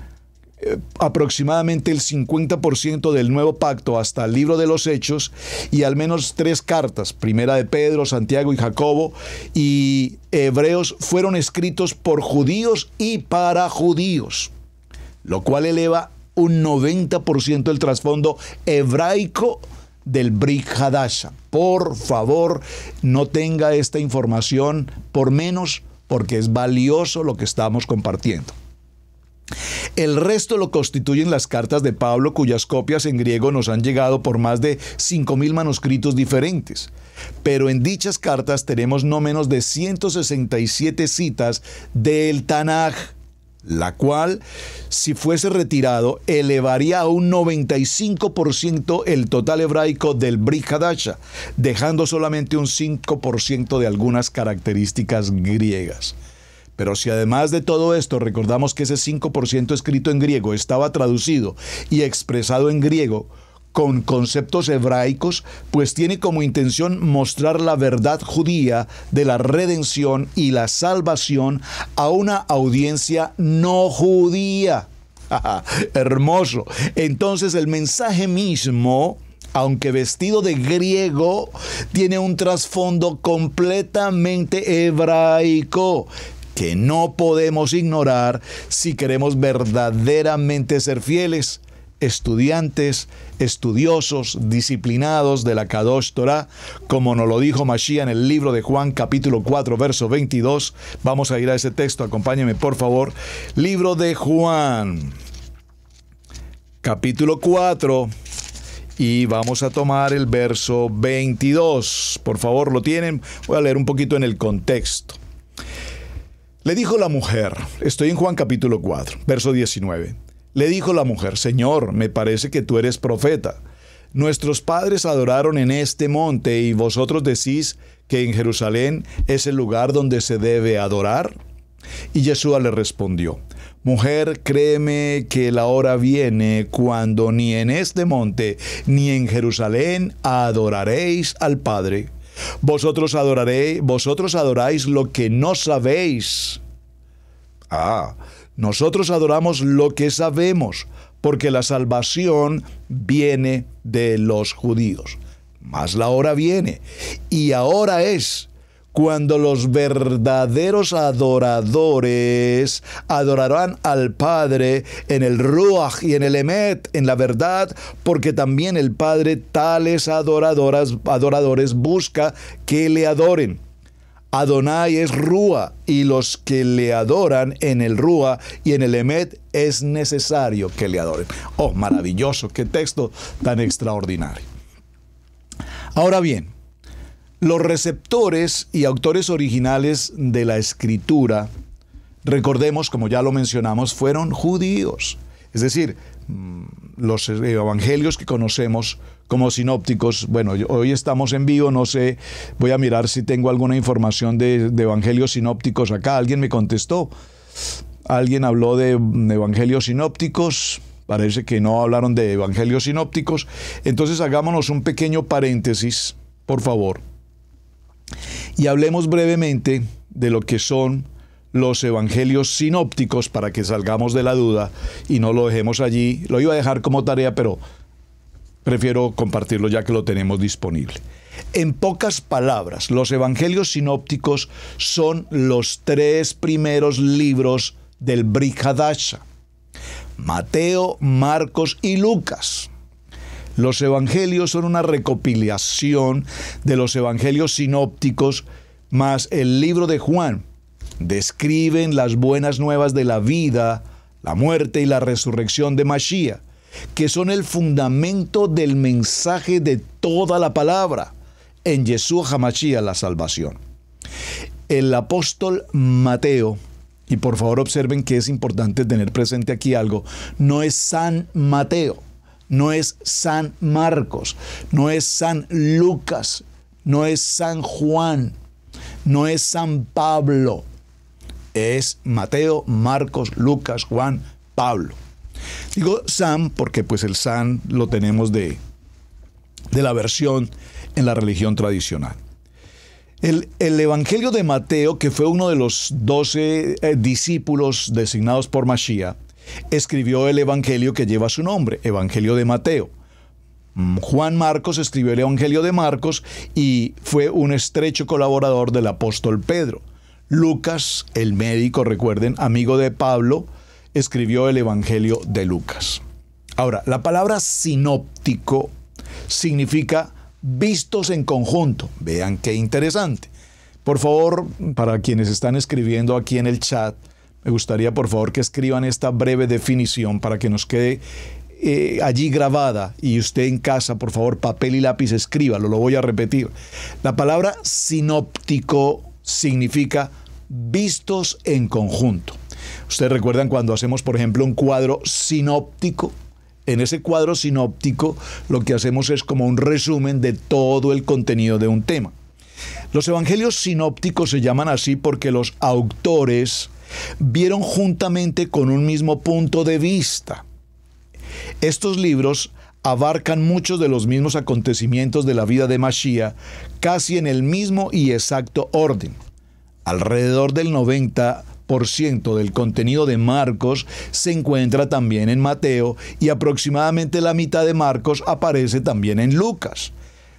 [SPEAKER 1] eh, aproximadamente el 50% del nuevo pacto hasta el libro de los Hechos y al menos tres cartas, primera de Pedro, Santiago y Jacobo y Hebreos, fueron escritos por judíos y para judíos, lo cual eleva un 90% el trasfondo hebraico del Brik Hadasha. Por favor, no tenga esta información por menos porque es valioso lo que estamos compartiendo. El resto lo constituyen las cartas de Pablo cuyas copias en griego nos han llegado por más de 5.000 manuscritos diferentes. Pero en dichas cartas tenemos no menos de 167 citas del Tanaj, la cual, si fuese retirado, elevaría a un 95% el total hebraico del Brihadasha, dejando solamente un 5% de algunas características griegas. Pero si además de todo esto recordamos que ese 5% escrito en griego estaba traducido y expresado en griego, con conceptos hebraicos, pues tiene como intención mostrar la verdad judía de la redención y la salvación a una audiencia no judía. [laughs] Hermoso. Entonces el mensaje mismo, aunque vestido de griego, tiene un trasfondo completamente hebraico que no podemos ignorar si queremos verdaderamente ser fieles, estudiantes, estudiosos, disciplinados de la Kadosh Torah, como nos lo dijo Mashiach en el libro de Juan capítulo 4 verso 22. Vamos a ir a ese texto, acompáñenme por favor. Libro de Juan capítulo 4 y vamos a tomar el verso 22. Por favor, lo tienen. Voy a leer un poquito en el contexto. Le dijo la mujer, estoy en Juan capítulo 4, verso 19. Le dijo la mujer, Señor, me parece que tú eres profeta. Nuestros padres adoraron en este monte y vosotros decís que en Jerusalén es el lugar donde se debe adorar. Y Yeshua le respondió, Mujer, créeme que la hora viene cuando ni en este monte ni en Jerusalén adoraréis al Padre. Vosotros adoraréis, vosotros adoráis lo que no sabéis. Ah, nosotros adoramos lo que sabemos, porque la salvación viene de los judíos. Mas la hora viene, y ahora es cuando los verdaderos adoradores adorarán al Padre en el Ruach y en el Emet, en la verdad, porque también el Padre tales adoradoras, adoradores busca que le adoren. Adonai es Rúa y los que le adoran en el Rúa y en el Emet es necesario que le adoren. Oh, maravilloso, qué texto tan extraordinario. Ahora bien, los receptores y autores originales de la escritura, recordemos, como ya lo mencionamos, fueron judíos. Es decir, mm, los eh, evangelios que conocemos como sinópticos, bueno, hoy estamos en vivo, no sé, voy a mirar si tengo alguna información de, evangelios sinópticos acá. Alguien me contestó, alguien habló de evangelios sinópticos, parece que no hablaron de evangelios sinópticos. Entonces hagámonos un pequeño paréntesis, por favor. Y hablemos brevemente de lo que son los evangelios sinópticos para que salgamos de la duda y no lo dejemos allí. Lo iba a dejar como tarea, pero prefiero compartirlo ya que lo tenemos disponible. En pocas palabras, los evangelios sinópticos son los tres primeros libros del Brihadasha. Mateo, Marcos y Lucas. Los evangelios son una recopilación de los evangelios sinópticos más el libro de Juan. Describen las buenas nuevas de la vida, la muerte y la resurrección de Mashiach, que son el fundamento del mensaje de toda la palabra en Yeshua Hamashiach, la salvación. El apóstol Mateo, y por favor observen que es importante tener presente aquí algo, no es San Mateo, no es San Marcos, no es San Lucas, no es San Juan, no es San Pablo, es Mateo, Marcos, Lucas, Juan, Pablo. Digo San porque pues el San lo tenemos de, la versión en la religión tradicional. El, el, Evangelio de Mateo, que fue uno de los doce eh, discípulos designados por Mashiach, escribió el Evangelio que lleva su nombre, Evangelio de Mateo. Mm, Juan Marcos escribió el Evangelio de Marcos y fue un estrecho colaborador del apóstol Pedro. Lucas, el médico, recuerden, amigo de Pablo, escribió el Evangelio de Lucas. Ahora, la palabra sinóptico significa vistos en conjunto. Vean qué interesante. Por favor, para quienes están escribiendo aquí en el chat, me gustaría, por favor, que escriban esta breve definición para que nos quede eh, allí grabada y usted en casa, por favor, papel y lápiz, escriba lo voy a repetir. La palabra sinóptico significa vistos en conjunto. Ustedes recuerdan cuando hacemos, por ejemplo, un cuadro sinóptico. En ese cuadro sinóptico lo que hacemos es como un resumen de todo el contenido de un tema. Los evangelios sinópticos se llaman así porque los autores vieron juntamente con un mismo punto de vista. Estos libros abarcan muchos de los mismos acontecimientos de la vida de Mashiach, casi en el mismo y exacto orden. Alrededor del 90% del contenido de Marcos se encuentra también en Mateo y aproximadamente la mitad de Marcos aparece también en Lucas.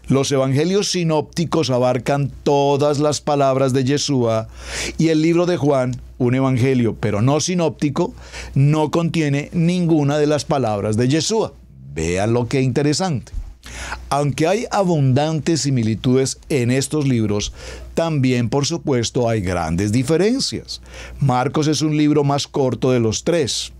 [SPEAKER 1] Los evangelios sinópticos abarcan todas las palabras de Yeshua y el libro de Juan, un evangelio pero no sinóptico, no contiene ninguna de las palabras de Yeshua. Vean lo que interesante. Aunque hay abundantes similitudes en estos libros, también por supuesto hay grandes diferencias. Marcos es un libro más corto de los tres,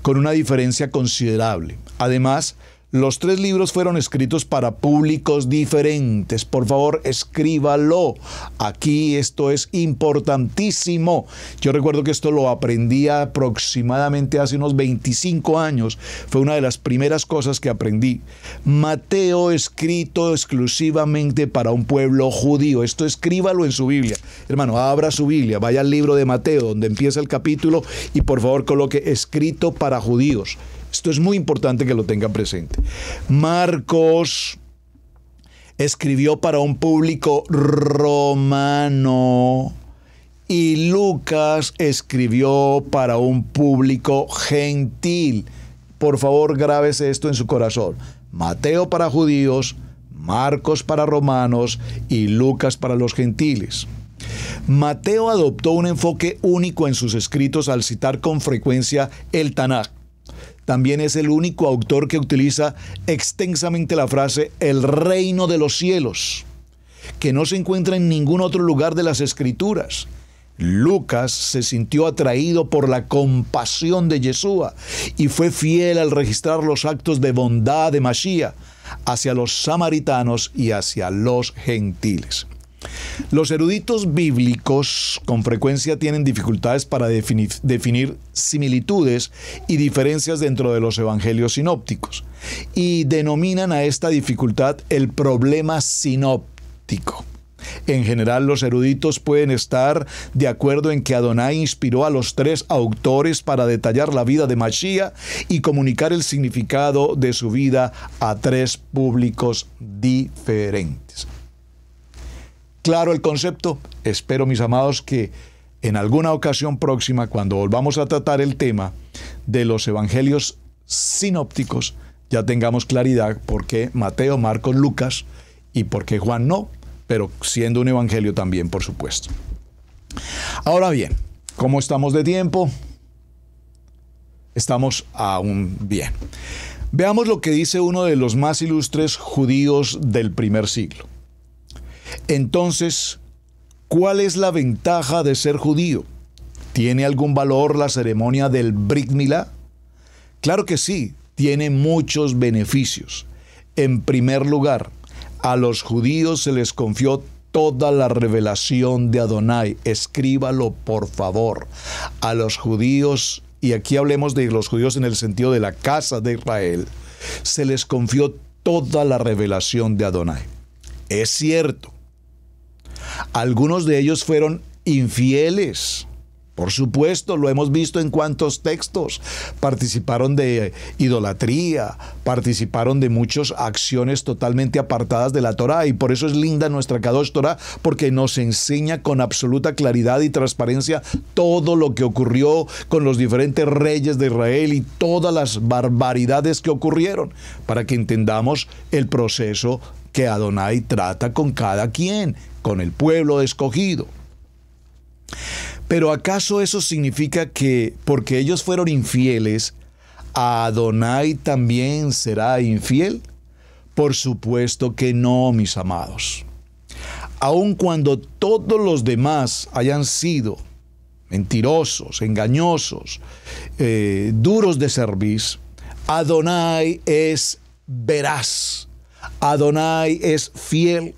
[SPEAKER 1] con una diferencia considerable. Además, los tres libros fueron escritos para públicos diferentes. Por favor, escríbalo. Aquí esto es importantísimo. Yo recuerdo que esto lo aprendí aproximadamente hace unos 25 años. Fue una de las primeras cosas que aprendí. Mateo escrito exclusivamente para un pueblo judío. Esto escríbalo en su Biblia. Hermano, abra su Biblia, vaya al libro de Mateo, donde empieza el capítulo, y por favor coloque escrito para judíos. Esto es muy importante que lo tengan presente. Marcos escribió para un público romano y Lucas escribió para un público gentil. Por favor, grábese esto en su corazón. Mateo para judíos, Marcos para romanos y Lucas para los gentiles. Mateo adoptó un enfoque único en sus escritos al citar con frecuencia el Tanakh también es el único autor que utiliza extensamente la frase el reino de los cielos, que no se encuentra en ningún otro lugar de las escrituras. Lucas se sintió atraído por la compasión de Yeshua y fue fiel al registrar los actos de bondad de Mashiach hacia los samaritanos y hacia los gentiles. Los eruditos bíblicos con frecuencia tienen dificultades para definir, similitudes y diferencias dentro de los evangelios sinópticos y denominan a esta dificultad el problema sinóptico. En general, los eruditos pueden estar de acuerdo en que Adonai inspiró a los tres autores para detallar la vida de Mashiach y comunicar el significado de su vida a tres públicos diferentes claro el concepto. Espero, mis amados, que en alguna ocasión próxima, cuando volvamos a tratar el tema de los evangelios sinópticos, ya tengamos claridad por qué Mateo, Marcos, Lucas y por qué Juan no, pero siendo un evangelio también, por supuesto. Ahora bien, ¿cómo estamos de tiempo? Estamos aún bien. Veamos lo que dice uno de los más ilustres judíos del primer siglo. Entonces, ¿cuál es la ventaja de ser judío? ¿Tiene algún valor la ceremonia del Brit Milá? Claro que sí, tiene muchos beneficios. En primer lugar, a los judíos se les confió toda la revelación de Adonai. Escríbalo, por favor. A los judíos, y aquí hablemos de los judíos en el sentido de la casa de Israel, se les confió toda la revelación de Adonai. Es cierto, algunos de ellos fueron infieles. Por supuesto, lo hemos visto en cuantos textos. Participaron de idolatría, participaron de muchas acciones totalmente apartadas de la Torá y por eso es linda nuestra Kadosh Torah, porque nos enseña con absoluta claridad y transparencia todo lo que ocurrió con los diferentes reyes de Israel y todas las barbaridades que ocurrieron para que entendamos el proceso que Adonai trata con cada quien con el pueblo escogido. Pero ¿acaso eso significa que porque ellos fueron infieles, Adonai también será infiel? Por supuesto que no, mis amados. Aun cuando todos los demás hayan sido mentirosos, engañosos, eh, duros de servicio, Adonai es veraz, Adonai es fiel,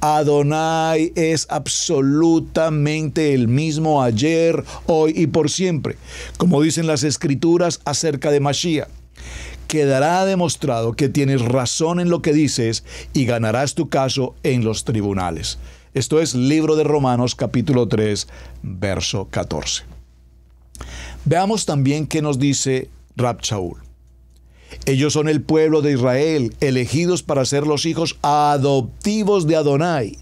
[SPEAKER 1] Adonai es absolutamente el mismo ayer, hoy y por siempre, como dicen las escrituras acerca de Mashiach. Quedará demostrado que tienes razón en lo que dices y ganarás tu caso en los tribunales. Esto es libro de Romanos capítulo 3, verso 14. Veamos también qué nos dice Rab Shaul. Ellos son el pueblo de Israel, elegidos para ser los hijos adoptivos de Adonai.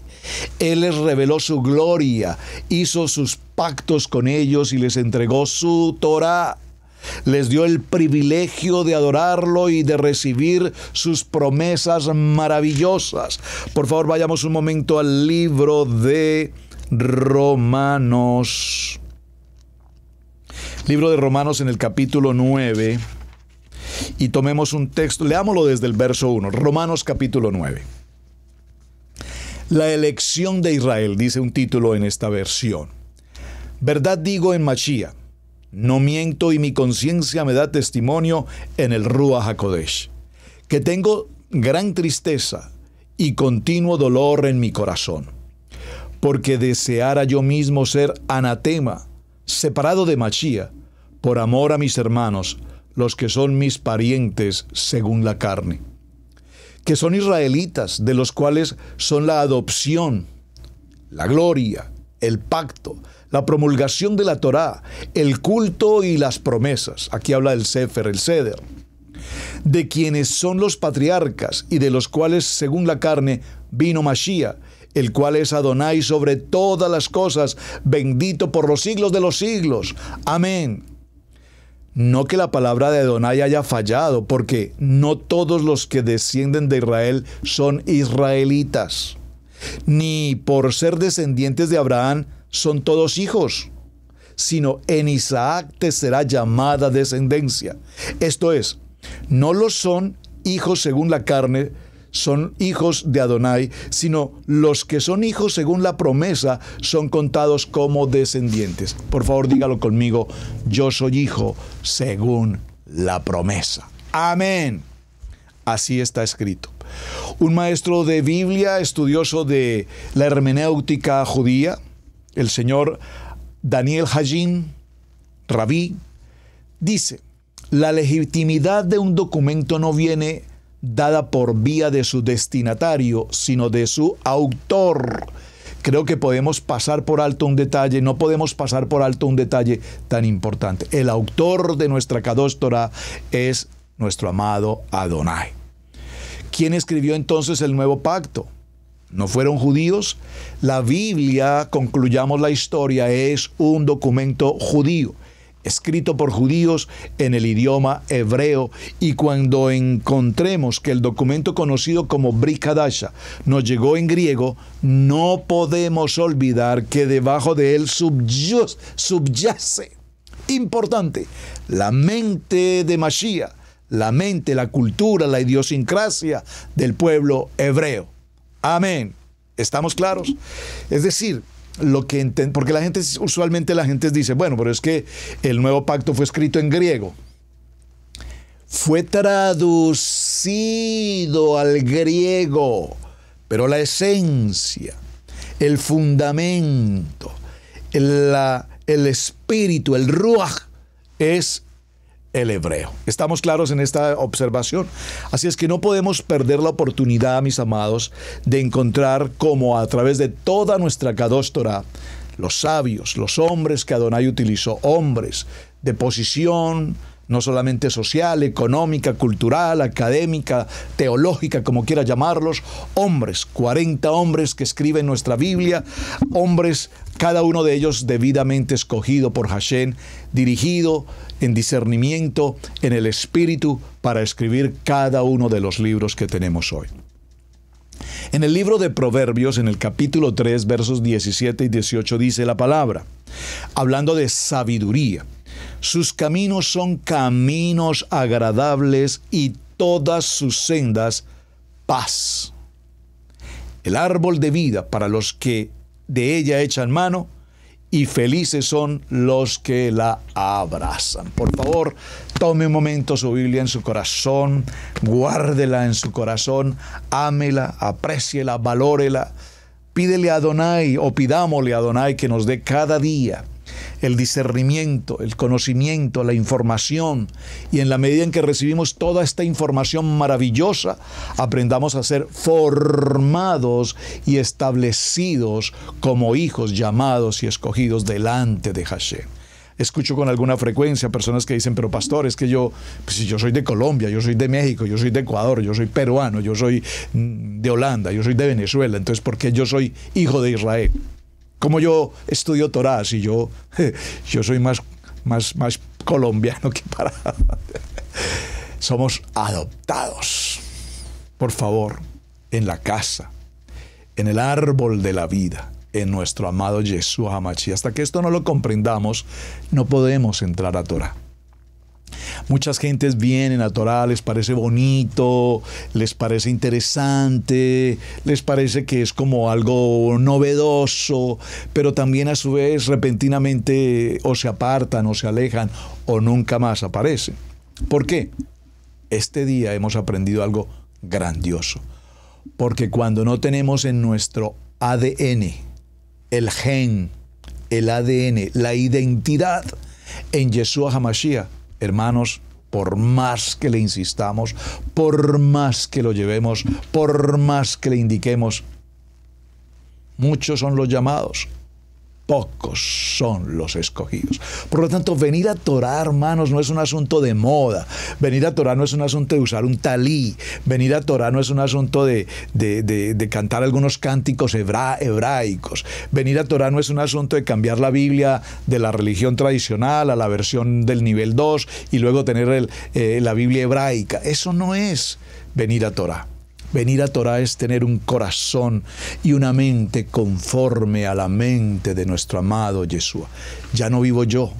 [SPEAKER 1] Él les reveló su gloria, hizo sus pactos con ellos y les entregó su Torah. Les dio el privilegio de adorarlo y de recibir sus promesas maravillosas. Por favor, vayamos un momento al libro de Romanos. Libro de Romanos en el capítulo 9 y tomemos un texto, leámoslo desde el verso 1, Romanos capítulo 9. La elección de Israel, dice un título en esta versión. Verdad digo en Machía, no miento y mi conciencia me da testimonio en el Ruach HaKodesh, que tengo gran tristeza y continuo dolor en mi corazón, porque deseara yo mismo ser anatema, separado de Machía, por amor a mis hermanos, los que son mis parientes según la carne, que son israelitas, de los cuales son la adopción, la gloria, el pacto, la promulgación de la Torá, el culto y las promesas. Aquí habla el Sefer, el ceder, De quienes son los patriarcas y de los cuales, según la carne, vino Mashiach, el cual es Adonai sobre todas las cosas, bendito por los siglos de los siglos. Amén. No que la palabra de Adonai haya fallado, porque no todos los que descienden de Israel son israelitas. Ni por ser descendientes de Abraham son todos hijos, sino en Isaac te será llamada descendencia. Esto es, no lo son hijos según la carne, son hijos de Adonai, sino los que son hijos según la promesa son contados como descendientes. Por favor, dígalo conmigo, yo soy hijo según la promesa. Amén. Así está escrito. Un maestro de Biblia, estudioso de la hermenéutica judía, el señor Daniel Hajin, rabí, dice, la legitimidad de un documento no viene dada por vía de su destinatario, sino de su autor. Creo que podemos pasar por alto un detalle, no podemos pasar por alto un detalle tan importante. El autor de nuestra cadóstora es nuestro amado Adonai. ¿Quién escribió entonces el nuevo pacto? ¿No fueron judíos? La Biblia, concluyamos la historia, es un documento judío escrito por judíos en el idioma hebreo, y cuando encontremos que el documento conocido como Bricadasha nos llegó en griego, no podemos olvidar que debajo de él subyace, importante, la mente de Mashiach, la mente, la cultura, la idiosincrasia del pueblo hebreo. Amén. ¿Estamos claros? Es decir, lo que porque la gente usualmente la gente dice, bueno, pero es que el nuevo pacto fue escrito en griego. Fue traducido al griego, pero la esencia, el fundamento, el, la, el espíritu, el ruach es el hebreo. Estamos claros en esta observación. Así es que no podemos perder la oportunidad, mis amados, de encontrar cómo a través de toda nuestra cadóstora, los sabios, los hombres que Adonai utilizó, hombres de posición, no solamente social, económica, cultural, académica, teológica, como quiera llamarlos, hombres, 40 hombres que escriben nuestra Biblia, hombres, cada uno de ellos debidamente escogido por Hashem, dirigido en discernimiento, en el espíritu, para escribir cada uno de los libros que tenemos hoy. En el libro de Proverbios, en el capítulo 3, versos 17 y 18, dice la palabra, hablando de sabiduría. Sus caminos son caminos agradables y todas sus sendas paz. El árbol de vida para los que de ella echan mano y felices son los que la abrazan. Por favor, tome un momento su Biblia en su corazón, guárdela en su corazón, ámela, apréciela, valórela. Pídele a Adonai o pidámosle a Adonai que nos dé cada día el discernimiento, el conocimiento, la información. Y en la medida en que recibimos toda esta información maravillosa, aprendamos a ser formados y establecidos como hijos llamados y escogidos delante de Hashem escucho con alguna frecuencia personas que dicen, pero pastor, es que yo, pues, yo soy de Colombia, yo soy de México, yo soy de Ecuador, yo soy peruano, yo soy mm, de Holanda, yo soy de Venezuela, entonces ¿por qué yo soy hijo de Israel? como yo estudio Torah, si yo, [laughs] yo soy más, más, más colombiano que para... [laughs] Somos adoptados, por favor, en la casa, en el árbol de la vida, en nuestro amado Yeshua Hamachi. Hasta que esto no lo comprendamos, no podemos entrar a Torah. Muchas gentes vienen a Torah, les parece bonito, les parece interesante, les parece que es como algo novedoso, pero también a su vez repentinamente o se apartan o se alejan o nunca más aparecen. ¿Por qué? Este día hemos aprendido algo grandioso, porque cuando no tenemos en nuestro ADN, el gen, el ADN, la identidad en Yeshua Hamashiach, Hermanos, por más que le insistamos, por más que lo llevemos, por más que le indiquemos, muchos son los llamados, pocos son los escogidos. Por lo tanto, venir a Torah, hermanos, no es un asunto de moda. Venir a Torah no es un asunto de usar un talí. Venir a Torah no es un asunto de, cantar algunos cánticos hebraicos. Venir a Torah no es un asunto de cambiar la Biblia de la religión tradicional a la versión del nivel 2 y luego tener eh, la Biblia hebraica. Eso no es venir a Torah. Venir a Torah es tener un corazón y una mente conforme a la mente de nuestro amado Yeshua. Ya no vivo yo,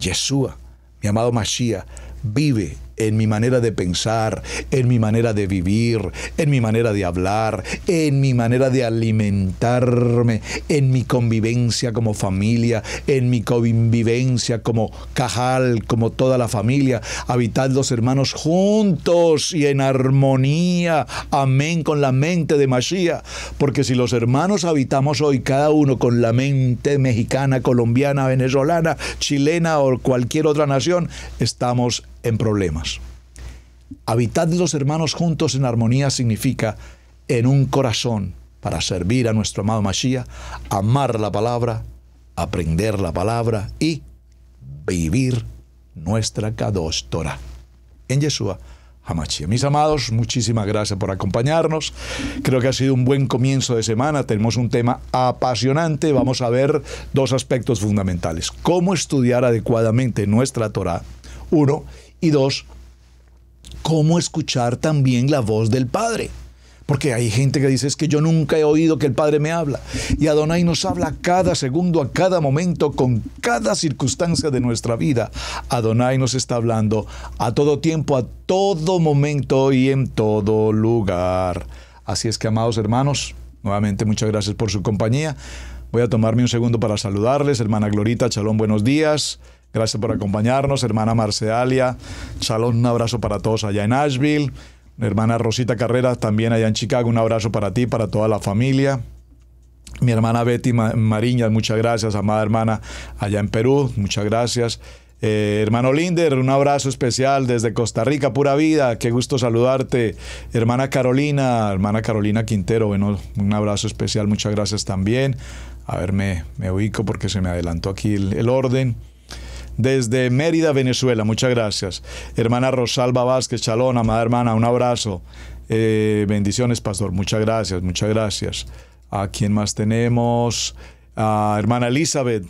[SPEAKER 1] Yeshua, mi amado Mashiach, vive en mi manera de pensar, en mi manera de vivir, en mi manera de hablar, en mi manera de alimentarme, en mi convivencia como familia, en mi convivencia como cajal, como toda la familia. Habitad los hermanos juntos y en armonía. Amén con la mente de Masía. Porque si los hermanos habitamos hoy cada uno con la mente mexicana, colombiana, venezolana, chilena o cualquier otra nación, estamos en problemas. ...habitar los hermanos juntos en armonía significa en un corazón para servir a nuestro amado Mashiach, amar la palabra, aprender la palabra y vivir nuestra Kadosh Torah. En Yeshua. Hamashiach... Mis amados, muchísimas gracias por acompañarnos. Creo que ha sido un buen comienzo de semana. Tenemos un tema apasionante. Vamos a ver dos aspectos fundamentales. Cómo estudiar adecuadamente nuestra Torah, uno, y dos, cómo escuchar también la voz del Padre. Porque hay gente que dice, es que yo nunca he oído que el Padre me habla. Y Adonai nos habla cada segundo, a cada momento, con cada circunstancia de nuestra vida. Adonai nos está hablando a todo tiempo, a todo momento y en todo lugar. Así es que, amados hermanos, nuevamente muchas gracias por su compañía. Voy a tomarme un segundo para saludarles. Hermana Glorita, Chalón, buenos días. Gracias por acompañarnos, hermana Marcealia. Salón, un abrazo para todos allá en Asheville. Hermana Rosita Carreras, también allá en Chicago, un abrazo para ti, para toda la familia. Mi hermana Betty Mariñas, muchas gracias. Amada hermana allá en Perú, muchas gracias. Eh, hermano Linder, un abrazo especial desde Costa Rica, pura vida, qué gusto saludarte. Hermana Carolina, hermana Carolina Quintero, bueno, un abrazo especial, muchas gracias también. A ver, me, ubico porque se me adelantó aquí el orden desde Mérida, Venezuela. Muchas gracias. Hermana Rosalba Vázquez, Chalón, amada hermana, un abrazo. Eh, bendiciones, pastor. Muchas gracias, muchas gracias. ¿A quién más tenemos? A hermana Elizabeth,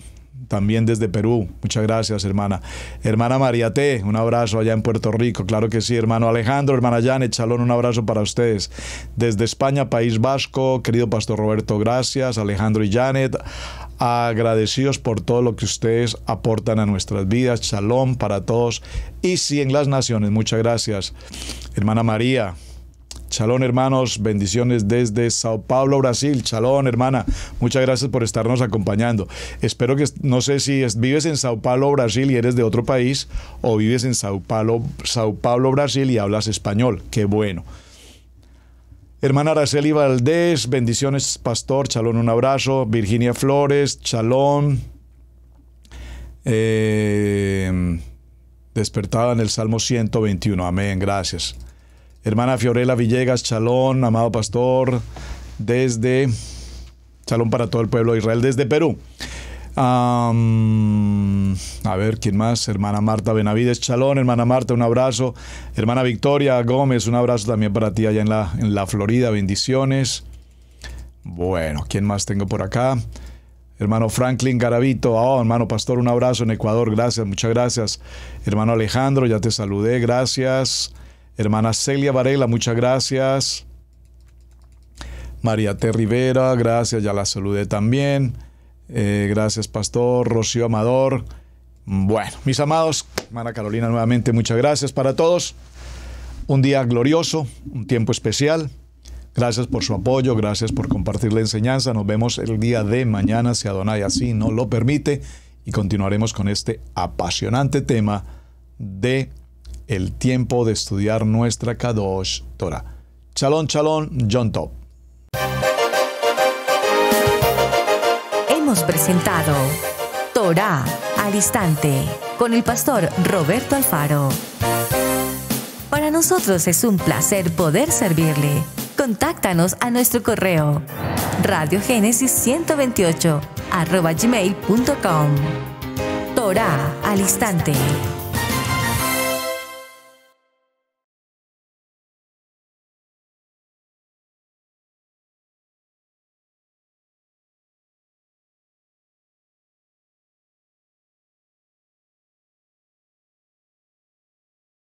[SPEAKER 1] también desde Perú. Muchas gracias, hermana. Hermana María T, un abrazo allá en Puerto Rico. Claro que sí, hermano Alejandro, hermana Janet Chalón, un abrazo para ustedes. Desde España, País Vasco, querido Pastor Roberto, gracias. Alejandro y Janet agradecidos por todo lo que ustedes aportan a nuestras vidas. Shalom para todos. Y sí, en las naciones, muchas gracias. Hermana María, Chalón, hermanos, bendiciones desde Sao Paulo, Brasil. Chalón, hermana, muchas gracias por estarnos acompañando. Espero que, no sé si vives en Sao Paulo, Brasil y eres de otro país, o vives en Sao Paulo, Sao Paulo, Brasil y hablas español. Qué bueno. Hermana Araceli Valdés, bendiciones, pastor, chalón, un abrazo. Virginia Flores, chalón. Eh, despertada en el Salmo 121, amén, gracias. Hermana Fiorella Villegas, chalón, amado pastor, desde, chalón para todo el pueblo de Israel, desde Perú a ver, ¿quién más? Hermana Marta Benavides Chalón, hermana Marta, un abrazo. Hermana Victoria Gómez, un abrazo también para ti allá en la, en la Florida, bendiciones. Bueno, ¿quién más tengo por acá? Hermano Franklin Garavito, oh, hermano Pastor, un abrazo en Ecuador, gracias, muchas gracias. Hermano Alejandro, ya te saludé, gracias. Hermana Celia Varela, muchas gracias. María T. Rivera, gracias, ya la saludé también. Eh, gracias, Pastor. Rocío Amador. Bueno, mis amados, Mara Carolina, nuevamente muchas gracias para todos. Un día glorioso, un tiempo especial. Gracias por su apoyo, gracias por compartir la enseñanza. Nos vemos el día de mañana, si Adonai así no lo permite, y continuaremos con este apasionante tema de el tiempo de estudiar nuestra Kadosh Torah. Chalón, chalón, John Top.
[SPEAKER 2] presentado Torah al instante con el pastor Roberto Alfaro. Para nosotros es un placer poder servirle. Contáctanos a nuestro correo radiogénesis 128 gmail.com. Torah al instante.